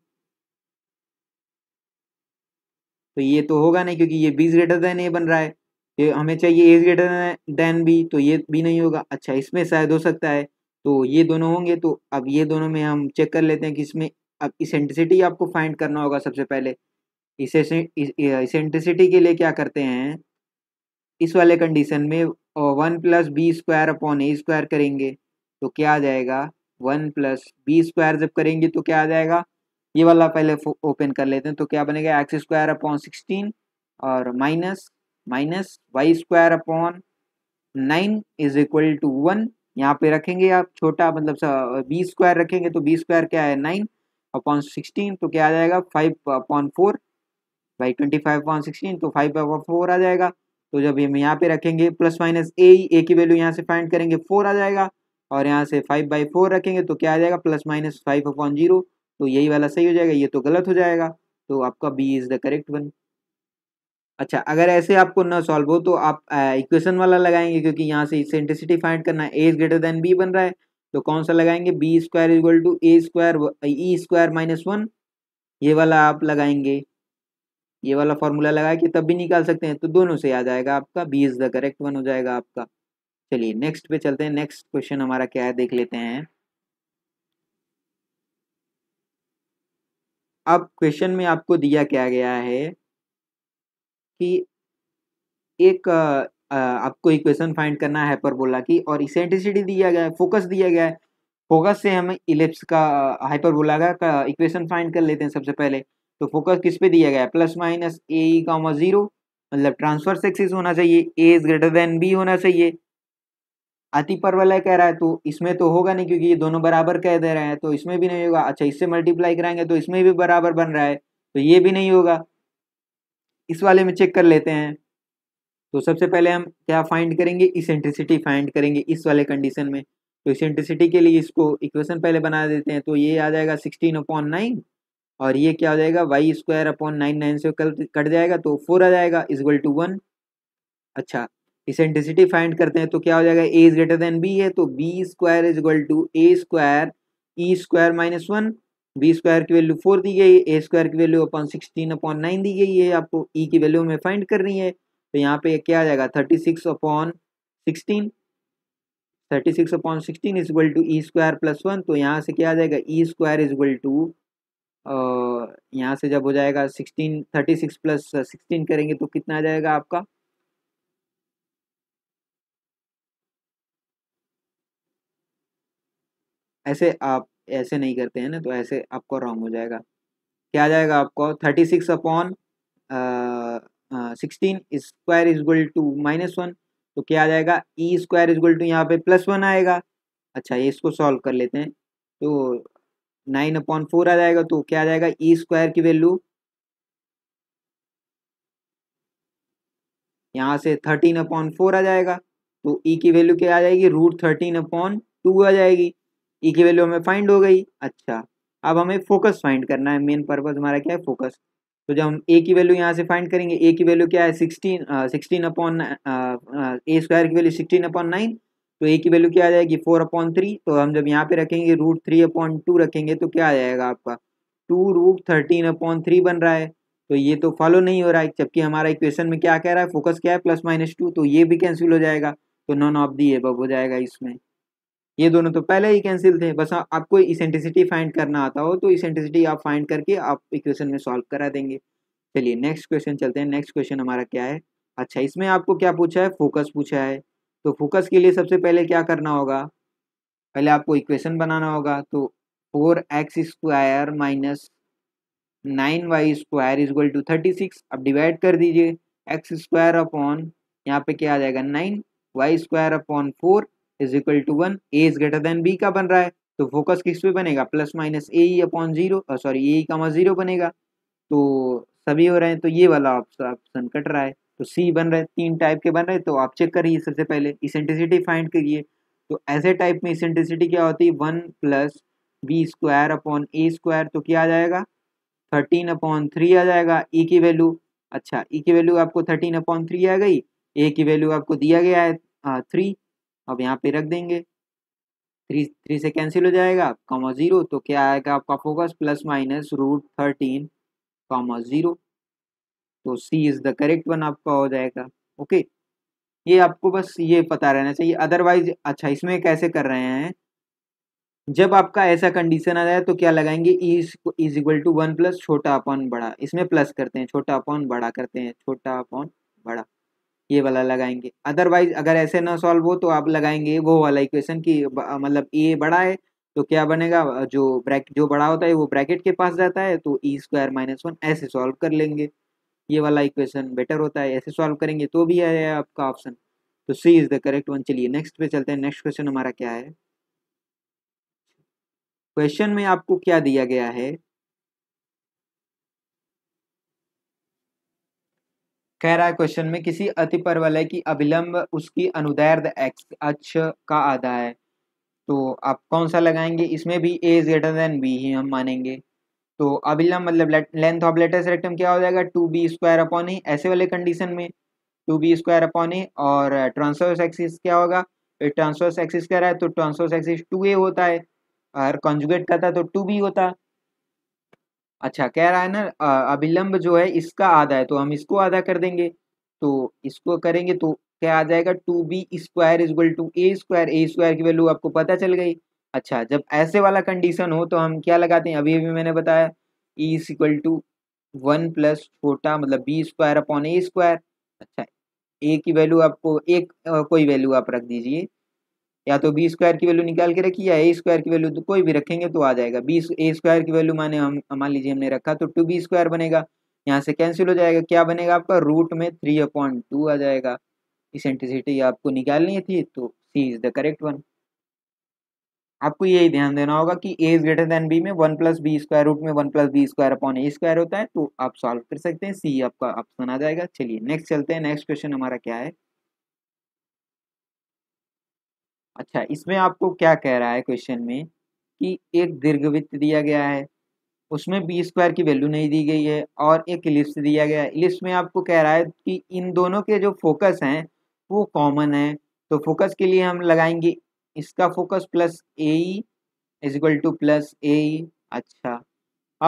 तो ये तो होगा नहीं क्योंकि ये बीस ग्रेटर देन ये बन रहा है ये हमें चाहिए एज ग्रेटर देन बी तो ये भी नहीं होगा अच्छा इसमें शायद हो सकता है तो ये दोनों होंगे तो अब ये दोनों में हम चेक कर लेते हैं कि इसमें अब इसेंट्रिसिटी आपको फाइंड करना होगा सबसे पहले इसे इसेंट्रिसिटी के लिए क्या करते हैं इस वाले कंडीशन में one plus B square upon ए स्क्वायर करेंगे तो क्या आ जाएगा वन प्लस बी स्क्वायर जब करेंगे तो क्या आ जाएगा ये वाला पहले ओपन कर लेते हैं तो क्या बनेगा एक्स स्क्वायर अपॉन सिक्सटीन और minus minus Y square upon nine is equal to one यहाँ पे रखेंगे आप छोटा मतलब बी स्क्वायर रखेंगे तो बी स्क्वायर क्या है नाइन अपॉन सिक्सटीन तो क्या आ जाएगा five upon four by twenty five upon sixteen तो फाइव अपॉन फोर आ जाएगा तो जब हम यहाँ पे रखेंगे प्लस माइनस ए ए की वैल्यू यहाँ से फाइंड करेंगे फोर आ जाएगा और यहाँ से फाइव बाई फोर रखेंगे तो क्या आ जाएगा plus minus five upon zero तो यही वाला सही हो जाएगा ये तो गलत हो जाएगा तो आपका B is the correct one अच्छा अगर ऐसे आपको ना सॉल्व हो तो आप इक्वेशन वाला लगाएंगे क्योंकि यहाँ से इसेंट्रिसिटी फाइंड करना है ए इज ग्रेटर देन बी बन रहा है तो कौन सा लगाएंगे B square is equal to A square E square minus one ये वाला आप लगाएंगे ये वाला फॉर्मूला लगा के तब भी निकाल सकते हैं तो दोनों से आ जाएगा आपका B is the correct one हो जाएगा आपका चलिए नेक्स्ट पे चलते हैं नेक्स्ट क्वेश्चन हमारा क्या है देख लेते हैं अब क्वेश्चन में आपको दिया क्या गया है कि एक आ, आपको इक्वेशन फाइंड करना है हाइपरबोला की और इसेंट्रिसिटी दिया गया है फोकस दिया गया है फोकस से हम इलिप्स का हाइपरबोला का इक्वेशन फाइंड कर लेते हैं सबसे पहले तो फोकस किस पे दिया गया है plus minus A comma zero मतलब ट्रांसफर सेक्सिस होना चाहिए A is greater than B होना चाहिए अति परवलय कह रहा है तो इसमें तो होगा नहीं क्योंकि ये दोनों बराबर कह दे रहे हैं तो इसमें भी नहीं होगा अच्छा इससे मल्टीप्लाई कराएंगे तो इसमें भी बराबर बन रहा है तो ये भी नहीं होगा इस वाले में चेक कर लेते हैं तो सबसे पहले हम क्या फाइंड करेंगे इसेंट्रिसिटी फाइंड करेंगे इस वाले कंडीशन में तो इसेंट्रिसिटी के लिए इसको इक्वेशन पहले बना देते हैं तो ये आ जाएगा सिक्सटीन अपॉन नाइन और ये क्या हो जाएगा Y square upon nine nine से कट जाएगा तो फोर आ जाएगा इजगल टू वन अच्छा इसेंट्रिसिटी फाइंड करते हैं तो क्या हो जाएगा A is greater than B है तो B square is equal to A square E square minus one B square की वैल्यू फोर दी गई ए स्क्वायर की value upon sixteen upon nine दी गई है आपको ई e की वैल्यू हमें फाइंड करनी है तो यहाँ पे क्या आ जाएगा thirty six upon sixteen thirty six upon sixteen is equal to E square plus one तो यहाँ से क्या आ जाएगा E square is equal to यहाँ से जब हो जाएगा sixteen thirty six plus sixteen करेंगे तो कितना आ जाएगा आपका ऐसे आप ऐसे नहीं करते हैं ना तो ऐसे आपको रॉन्ग हो जाएगा क्या आ जाएगा आपको thirty six upon sixteen square is equal to minus one तो क्या आ जाएगा ई स्क्वायर इजगुल टू यहाँ पे प्लस वन आएगा अच्छा ये इसको सॉल्व कर लेते हैं तो नाइन अपॉन फोर आ जाएगा तो क्या आ जाएगा ई e स्क्वायर की वैल्यू यहाँ से थर्टीन अपॉन फोर आ जाएगा तो ई e की वैल्यू क्या आ जाएगी रूट थर्टीन अपॉन टू आ जाएगी ई e की वैल्यू हमें फाइंड हो गई अच्छा अब हमें फोकस फाइंड करना है मेन पर्पज हमारा क्या है फोकस तो जब हम ए की वैल्यू यहाँ से फाइंड करेंगे ए की वैल्यू क्या है सिक्सटीन सिक्सटीन अपॉन ए स्क्वायर की वैल्यू सिक्सटीन अपॉन नाइन तो ए की वैल्यू क्या आ जाएगी फोर अपॉन थ्री तो हम जब यहाँ पे रखेंगे रूट थ्री अपॉन टू रखेंगे तो क्या आ जाएगा आपका two root thirteen upon three बन रहा है तो ये तो फॉलो नहीं हो रहा है जबकि हमारा इक्वेशन में क्या कह रहा है फोकस क्या है प्लस माइनस टू तो ये भी कैंसिल हो जाएगा तो नॉन ऑफ दी एब हो जाएगा इसमें ये दोनों तो पहले ही कैंसिल थे बस हाँ, आपको इसेंटिसिटी फाइंड करना आता हो तो इसेंटिसिटी आप फाइंड करके आप इक्वेशन में सॉल्व करा देंगे चलिए नेक्स्ट क्वेश्चन चलते हैं नेक्स्ट क्वेश्चन हमारा क्या है अच्छा इसमें आपको क्या पूछा है फोकस पूछा है तो फोकस के लिए सबसे पहले क्या करना होगा पहले आपको इक्वेशन बनाना होगा तो four x square minus nine Y square is equal to thirty six अब डिवाइड कर दीजिए एक्स स्क्वायर अपॉन यहाँ पे क्या आ जाएगा nine Y square upon four is equal to one A is greater than B का बन रहा है तो फोकस किस पे बनेगा plus minus A upon zero sorry A का मा जीरो बनेगा तो सभी हो रहे हैं तो ये वाला ऑप्शन कट रहा है तो सी बन रहा है तीन टाइप के बन रहे हैं तो आप चेक करिए सबसे पहले इसेंट्रिसिटी फाइंड करिए तो ऐसे टाइप में इसेंट्रिसिटी क्या होती है one plus B square upon ए स्क्वायर तो क्या आ जाएगा थर्टीन अपॉन थ्री आ जाएगा ए e की वैल्यू अच्छा ई e की वैल्यू आपको थर्टीन अपॉन थ्री आ गई ए की वैल्यू आपको दिया गया है थ्री अब यहाँ पे रख देंगे थ्री थ्री से कैंसिल हो जाएगा कॉमा ज़ीरो तो क्या आएगा आपका focus plus minus root thirteen comma zero तो C is the correct one आपका हो जाएगा ओके ये आपको बस ये पता रहना चाहिए अदरवाइज अच्छा इसमें कैसे कर रहे हैं जब आपका ऐसा कंडीशन आ जाए तो क्या लगाएंगे is equal to one plus छोटा अपॉन बड़ा इसमें प्लस करते हैं छोटा अपॉन बड़ा करते हैं छोटा अपॉन बड़ा ये वाला लगाएंगे अदरवाइज अगर ऐसे ना सॉल्व हो तो आप लगाएंगे वो वाला इक्वेशन की मतलब ए बड़ा है तो क्या बनेगा जो ब्रैकेट जो बड़ा होता है वो ब्रैकेट के पास जाता है तो ई स्क्वायर माइनस वन ऐसे सॉल्व कर लेंगे ये वाला इक्वेशन बेटर होता है ऐसे सॉल्व करेंगे तो भी आया आपका ऑप्शन तो C is the correct one चलिए नेक्स्ट पे चलते हैं नेक्स्ट क्वेश्चन हमारा क्या है क्वेश्चन में आपको क्या दिया गया है कह रहा है क्वेश्चन में किसी अति परवलय की अभिलंब उसकी अनुदैर्ध एक्स अक्ष का आधा है तो आप कौन सा लगाएंगे इसमें भी a is greater than b ही हम मानेंगे तो अभिलंब मतलब लेंथ ऑफ लेटर सेक्टम क्या हो जाएगा टू बी स्क्वायर अपॉन ए ऐसे वाले कंडीशन में टू बी स्क्वायर अपॉन ए और ट्रांसवर्स एक्सिस क्या होगा ट्रांसवर्स एक्सिस कह रहा है तो ट्रांसवर्स एक्सिस टू ए होता है और कॉन्जुगेट करता तो टू बी होता है अच्छा कह रहा है ना अभिलंब जो है इसका आधा है तो हम इसको आधा कर देंगे तो इसको करेंगे तो क्या आ जाएगा two B square is two A square A square की वैल्यू आपको पता चल गई अच्छा जब ऐसे वाला कंडीशन हो तो हम क्या लगाते हैं अभी अभी मैंने बताया e is equal to one plus छोटा मतलब बी स्क्वायर अपॉन ए स्क्वायर अच्छा ए की वैल्यू आपको एक कोई वैल्यू आप रख दीजिए या तो बी स्क्वायर की वैल्यू निकाल के रखी या ए स्क्वायर की वैल्यू तो कोई भी रखेंगे तो आ जाएगा बी ए स्क्वायर की वैल्यू माने हम मान लीजिए हमने रखा तो टू बी स्क्वायर बनेगा यहाँ से कैंसिल हो जाएगा क्या बनेगा आपका रूट में थ्री अपॉन टू आ जाएगा इसेंट्रिसिटी आपको निकालनी थी तो C is the correct one आपको यही ध्यान देना होगा कि a is greater than B में one plus B square root में one plus B square upon ए स्क्वायर होता है तो आप सॉल्व कर सकते हैं सी आपका ऑप्शन आ जाएगा चलिए नेक्स्ट चलते हैं नेक्स्ट क्वेश्चन हमारा क्या है अच्छा इसमें आपको क्या कह रहा है क्वेश्चन में कि एक दीर्घवृत्त दिया गया है उसमें बी स्क्वायर की वैल्यू नहीं दी गई है और एक इलिप्स दिया गया है इलिप्स में आपको कह रहा है कि इन दोनों के जो फोकस हैं वो कॉमन है तो फोकस के लिए हम लगाएंगे इसका focus plus a is equal to plus a अच्छा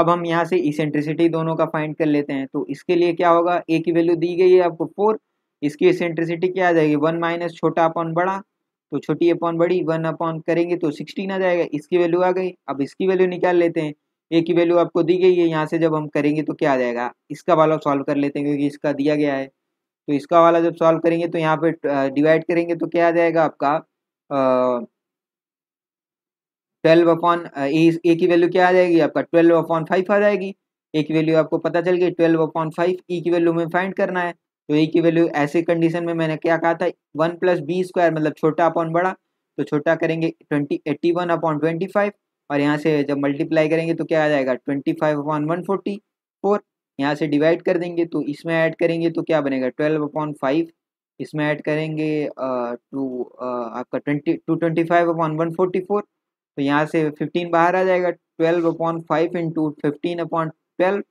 अब हम यहाँ से इसेंट्रिसिटी दोनों का फाइंड कर लेते हैं तो इसके लिए क्या होगा ए की वैल्यू दी गई है आपको फोर इसकी इसेंट्रिसिटी क्या आ जाएगी वन माइनस छोटा अपॉन बड़ा तो छोटी अपॉन बड़ी वन अपॉन करेंगे तो सिक्सटीन आ जाएगा इसकी वैल्यू आ गई अब इसकी वैल्यू निकाल लेते हैं ए की वैल्यू आपको दी गई है यहाँ से जब हम करेंगे तो क्या आ जाएगा इसका वाला सॉल्व कर लेते हैं क्योंकि इसका दिया गया है तो इसका वाला जब सॉल्व करेंगे तो यहाँ पे डिवाइड करेंगे तो क्या आ जाएगा आपका ट्वेल्व अपॉन ए की वैल्यू क्या आ जाएगी आपका ट्वेल्व अपॉन फाइव आ जाएगी ए की वैल्यू आपको पता चल गई ट्वेल्व अपॉन फाइव ई की वैल्यू में फाइंड करना है तो ए की वैल्यू ऐसे कंडीशन में मैंने क्या कहा था वन प्लस बी स्क्वायर मतलब छोटा अपॉन बड़ा तो छोटा करेंगे twenty eighty one upon twenty five और यहाँ से जब मल्टीप्लाई करेंगे तो क्या आ जाएगा twenty five upon one forty four यहाँ से डिवाइड कर देंगे तो इसमें ऐड करेंगे तो क्या बनेगा ट्वेल्व अपॉन फाइव इसमें ऐड करेंगे टू आपका twenty two twenty five upon one forty four तो यहाँ से फिफ्टीन बाहर आ जाएगा twelve upon five into fifteen upon twelve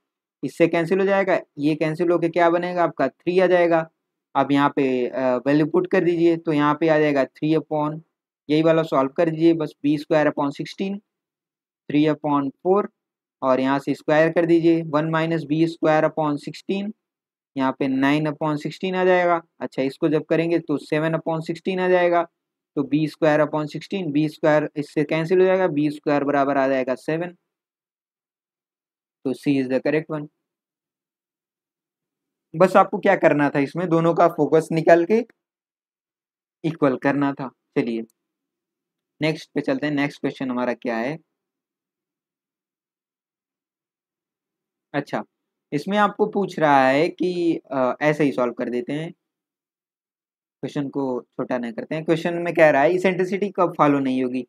इससे कैंसिल हो जाएगा ये कैंसिल होकर क्या बनेगा आपका थ्री आ जाएगा आप यहाँ पे वैल्यू पुट कर दीजिए तो यहाँ पे आ जाएगा थ्री अपॉन यही वाला सॉल्व कर दीजिए बस b square upon sixteen three upon four और यहाँ से स्क्वायर कर दीजिए one minus B square upon sixteen यहाँ पे नाइन अपॉन सिक्सटीन आ जाएगा अच्छा इसको जब करेंगे तो सेवन अपॉन सिक्सटीन आ जाएगा तो B square upon sixteen b square इससे कैंसिल हो जाएगा बी स्क्वायर बराबर आ जाएगा सेवन तो C is the correct one बस आपको क्या करना था इसमें दोनों का फोकस निकाल के इक्वल करना था चलिए नेक्स्ट पे चलते हैं नेक्स्ट क्वेश्चन हमारा क्या है अच्छा इसमें आपको पूछ रहा है कि आ, ऐसे ही सॉल्व कर देते हैं क्वेश्चन को छोटा नहीं करते हैं क्वेश्चन में कह रहा है इसेंट्रिसिटी कब फॉलो नहीं होगी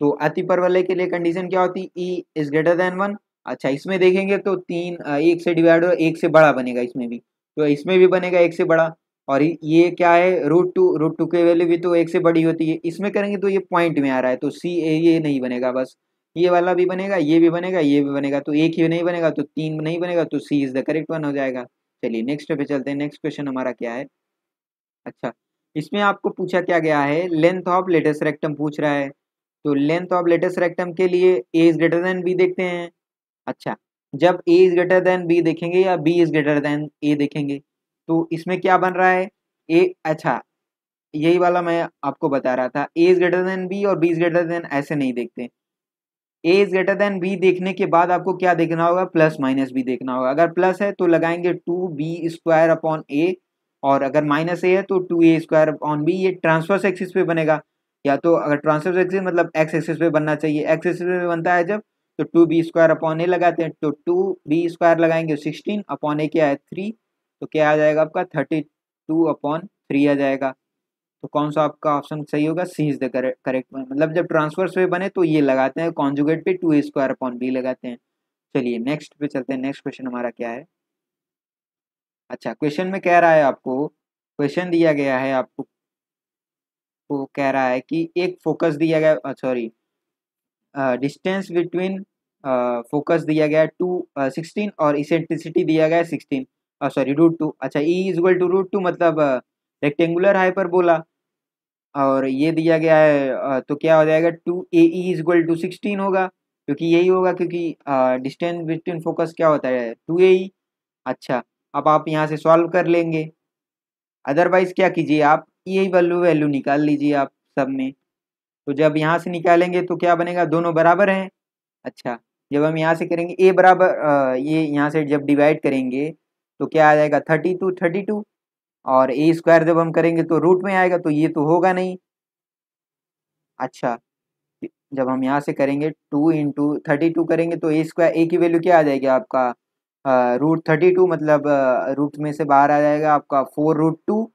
तो अति परवलय के लिए कंडीशन क्या होती e is greater than one अच्छा इसमें देखेंगे तो तीन एक से डिवाइड एक से बड़ा बनेगा इसमें भी तो इसमें भी बनेगा एक से बड़ा और ये क्या है रूट टू रूट टू के वैल्यू भी तो एक से बड़ी होती है इसमें करेंगे तो ये पॉइंट में आ रहा है तो सी ए ये नहीं बनेगा बस ये वाला भी बनेगा ये भी बनेगा ये भी बनेगा तो एक ही नहीं बनेगा तो तीन नहीं बनेगा तो C is the correct one हो जाएगा चलिए नेक्स्ट पे चलते हैं नेक्स्ट क्वेश्चन हमारा क्या है अच्छा इसमें आपको पूछा क्या गया है लेंथ ऑफ लेटेस्ट रेक्टम पूछ रहा है तो लेंथ ऑफ लेटेस्ट रेक्टम के लिए a is greater than b देखते हैं अच्छा जब a is greater than b देखेंगे या b is greater than a देखेंगे तो इसमें क्या बन रहा है ए अच्छा यही वाला मैं आपको बता रहा था a is greater than b और बी इज ग्रेटर देन ऐसे नहीं देखते a is greater than b देखने के बाद आपको क्या देखना होगा प्लस माइनस बी देखना होगा अगर प्लस है तो लगाएंगे टू बी स्क्वायर अपॉन ए और अगर माइनस ए है तो टू ए स्क्वायर अपॉन बी ये ट्रांसफर्स एक्सिस पे बनेगा या तो अगर ट्रांसफर्स एक्सिस मतलब एक्स एक्सिस पे बनना चाहिए एक्स एक्सिस पे बनता है जब तो two B square upon a लगाते हैं तो टू बी स्क्वायर लगाएंगे सिक्सटीन अपॉन ए क्या है थ्री तो क्या आ जाएगा आपका थर्टी टू अपॉन थ्री आ जाएगा तो कौन सा आपका ऑप्शन सही होगा C is the correct one मतलब जब ट्रांसवर्स वे बने तो ये लगाते हैं कॉन्जुगेट पे टू ए स्क्वायर अपॉन बी लगाते हैं चलिए नेक्स्ट पे चलते हैं नेक्स्ट क्वेश्चन हमारा क्या है अच्छा क्वेश्चन में कह रहा है आपको क्वेश्चन दिया गया है आपको वो कह रहा है कि एक फोकस दिया गया सॉरी डिस्टेंस बिटवीन फोकस दिया गया है टू सिक्सटीन और इसेंट्रिसिटी दिया गया सिक्सटीन सॉरी रूट टू अच्छा e is two root two मतलब रेक्टेंगुलर पर बोला और ये दिया गया है तो क्या हो जाएगा two a is equal to sixteen होगा क्योंकि यही होगा क्योंकि डिस्टेंस बिटवीन फोकस क्या होता है टू ए ई अच्छा अब आप यहाँ से सॉल्व कर लेंगे अदरवाइज क्या कीजिए आप यही वैल्यू वैल्यू निकाल लीजिए आप सब में तो जब यहाँ से निकालेंगे तो क्या बनेगा दोनों बराबर हैं अच्छा जब हम यहाँ से करेंगे ए बराबर ये यहाँ से जब डिवाइड करेंगे तो क्या आ जाएगा थर्टी टू थर्टी टू और ए स्क्वायर जब हम करेंगे तो रूट में आएगा तो ये तो होगा नहीं अच्छा जब हम यहाँ से करेंगे टू इंटू थर्टी टू करेंगे तो ए स्क्वायर ए की वैल्यू क्या आ जाएगी आपका रूट थर्टी टू मतलब रूट में से बाहर आ जाएगा आपका फोर रूट टू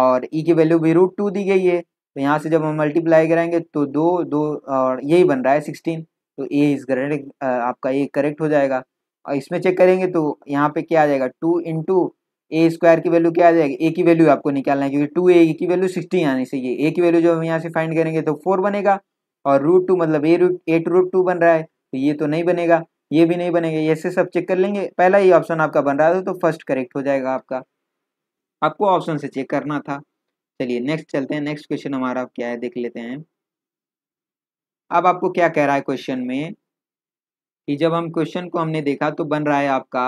और ई e की वैल्यू भी रूट टू दी गई है तो यहाँ से जब हम मल्टीप्लाई कराएंगे तो दो दो और यही बन रहा है सिक्सटीन तो ए इज करेक्ट आपका ए करेक्ट हो जाएगा और इसमें चेक करेंगे तो यहाँ पे क्या आ जाएगा टू इंटू ए स्क्वायर की वैल्यू क्या आ जाएगी ए की वैल्यू आपको निकालना है क्योंकि टू ए की वैल्यू सिक्सटीन आनी चाहिए ए की वैल्यू जब हम यहाँ से फाइंड करेंगे तो फोर बनेगा और रूट टू मतलब a root eight root two बन रहा है तो ये तो नहीं बनेगा ये भी नहीं बनेगा ऐसे सब चेक कर लेंगे पहला ही ऑप्शन आपका बन रहा था तो फर्स्ट करेक्ट हो जाएगा आपका आपको ऑप्शन से चेक करना था चलिए नेक्स्ट चलते हैं नेक्स्ट क्वेश्चन हमारा क्या है देख लेते हैं अब आपको क्या कह रहा है क्वेश्चन में कि जब हम क्वेश्चन को हमने देखा तो बन रहा है आपका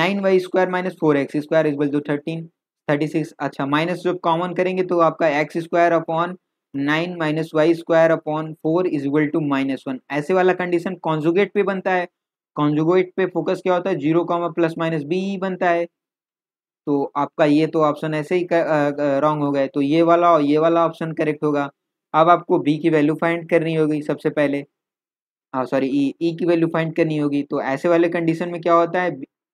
nine Y square minus four x square is equal to thirteen thirty six अच्छा माइनस जब कॉमन करेंगे तो आपका x square upon nine minus Y square upon four is equal to minus one ऐसे वाला कंडीशन कॉन्जुगेट पे बनता है कॉन्जुगेट पे फोकस क्या होता है zero comma plus minus b बनता है तो आपका ये तो ऑप्शन ऐसे ही रॉन्ग हो गए तो ये वाला और ये वाला ऑप्शन करेक्ट होगा अब आपको बी की वैल्यू फाइंड करनी होगी सबसे पहले सॉरी ई ई की वैल्यू फाइंड करनी होगी तो ऐसे वाले कंडीशन में क्या होता है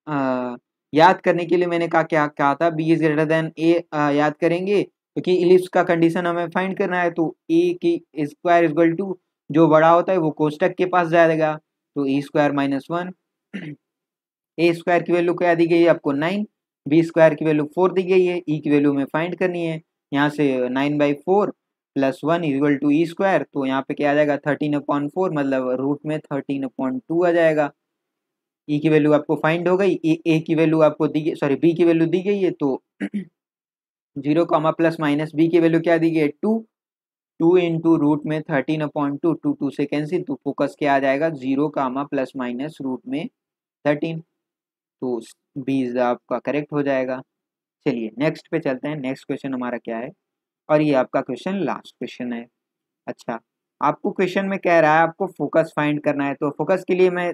आ, याद करने के लिए मैंने कहा क्या कहा था b is greater than a याद करेंगे क्योंकि तो इलिप्स का कंडीशन हमें फाइंड करना है तो ए की स्क्वायर इजल टू जो बड़ा होता है वो कोष्टक के पास जाएगा तो e square minus one a square की वैल्यू क्या दी गई आपको नाइन बी स्क्वायर की वैल्यू फोर दी गई है ई e की वैल्यू में फाइंड करनी है यहाँ से nine by four plus one is equal to E square तो यहाँ पे क्या आ जाएगा थर्टीन अपॉइंट फोर मतलब रूट में थर्टीन अपॉइंट टू आ जाएगा ई e की वैल्यू आपको फाइंड हो गई ए, ए की वैल्यू आपको दी गई सॉरी बी की वैल्यू दी गई है तो zero comma plus minus b की वैल्यू क्या दी गई है टू टू इंटू रूट में thirteen upon two two two से कैंसिल तो फोकस क्या आ जाएगा zero comma plus minus root में थर्टीन तो बी इज आपका करेक्ट हो जाएगा चलिए नेक्स्ट पे चलते हैं नेक्स्ट क्वेश्चन हमारा क्या है और ये आपका क्वेश्चन लास्ट क्वेश्चन है अच्छा आपको क्वेश्चन में कह रहा है आपको फोकस फाइंड करना है तो फोकस के लिए मैं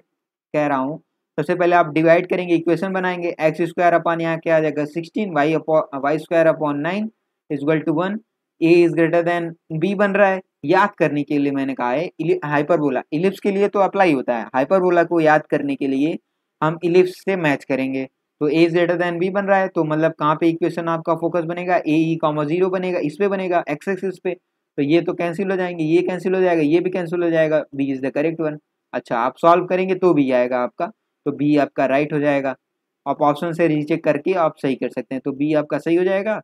कह रहा हूँ सबसे पहले आप डिवाइड करेंगे इक्वेशन बनाएंगे एक्स स्क्वायर अपॉन यहाँ क्या आ जाएगा sixteen y upon y square upon nine is equal to one A is greater than B बन रहा है याद करने के लिए मैंने कहा है हाइपरबोला इलिप्स के लिए तो अप्लाई होता है हाइपरबोला को याद करने के लिए हम इलिप्स से मैच करेंगे तो ए ग्रेटर देन बी बन रहा है तो मतलब कहाँ पे इक्वेशन आपका फोकस बनेगा ए ई कॉमा जीरो बनेगा इस पे बनेगा एक्स एक्सिस पे तो ये तो कैंसिल हो जाएंगे ये कैंसिल हो जाएगा ये भी कैंसिल हो जाएगा B is the correct one अच्छा आप सॉल्व करेंगे तो बी आएगा आपका तो बी आपका राइट हो जाएगा आप ऑप्शन से रीचेक करके आप सही कर सकते हैं तो बी आपका सही हो जाएगा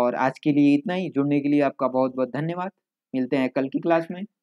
और आज के लिए इतना ही जुड़ने के लिए आपका बहुत बहुत धन्यवाद मिलते हैं कल की क्लास में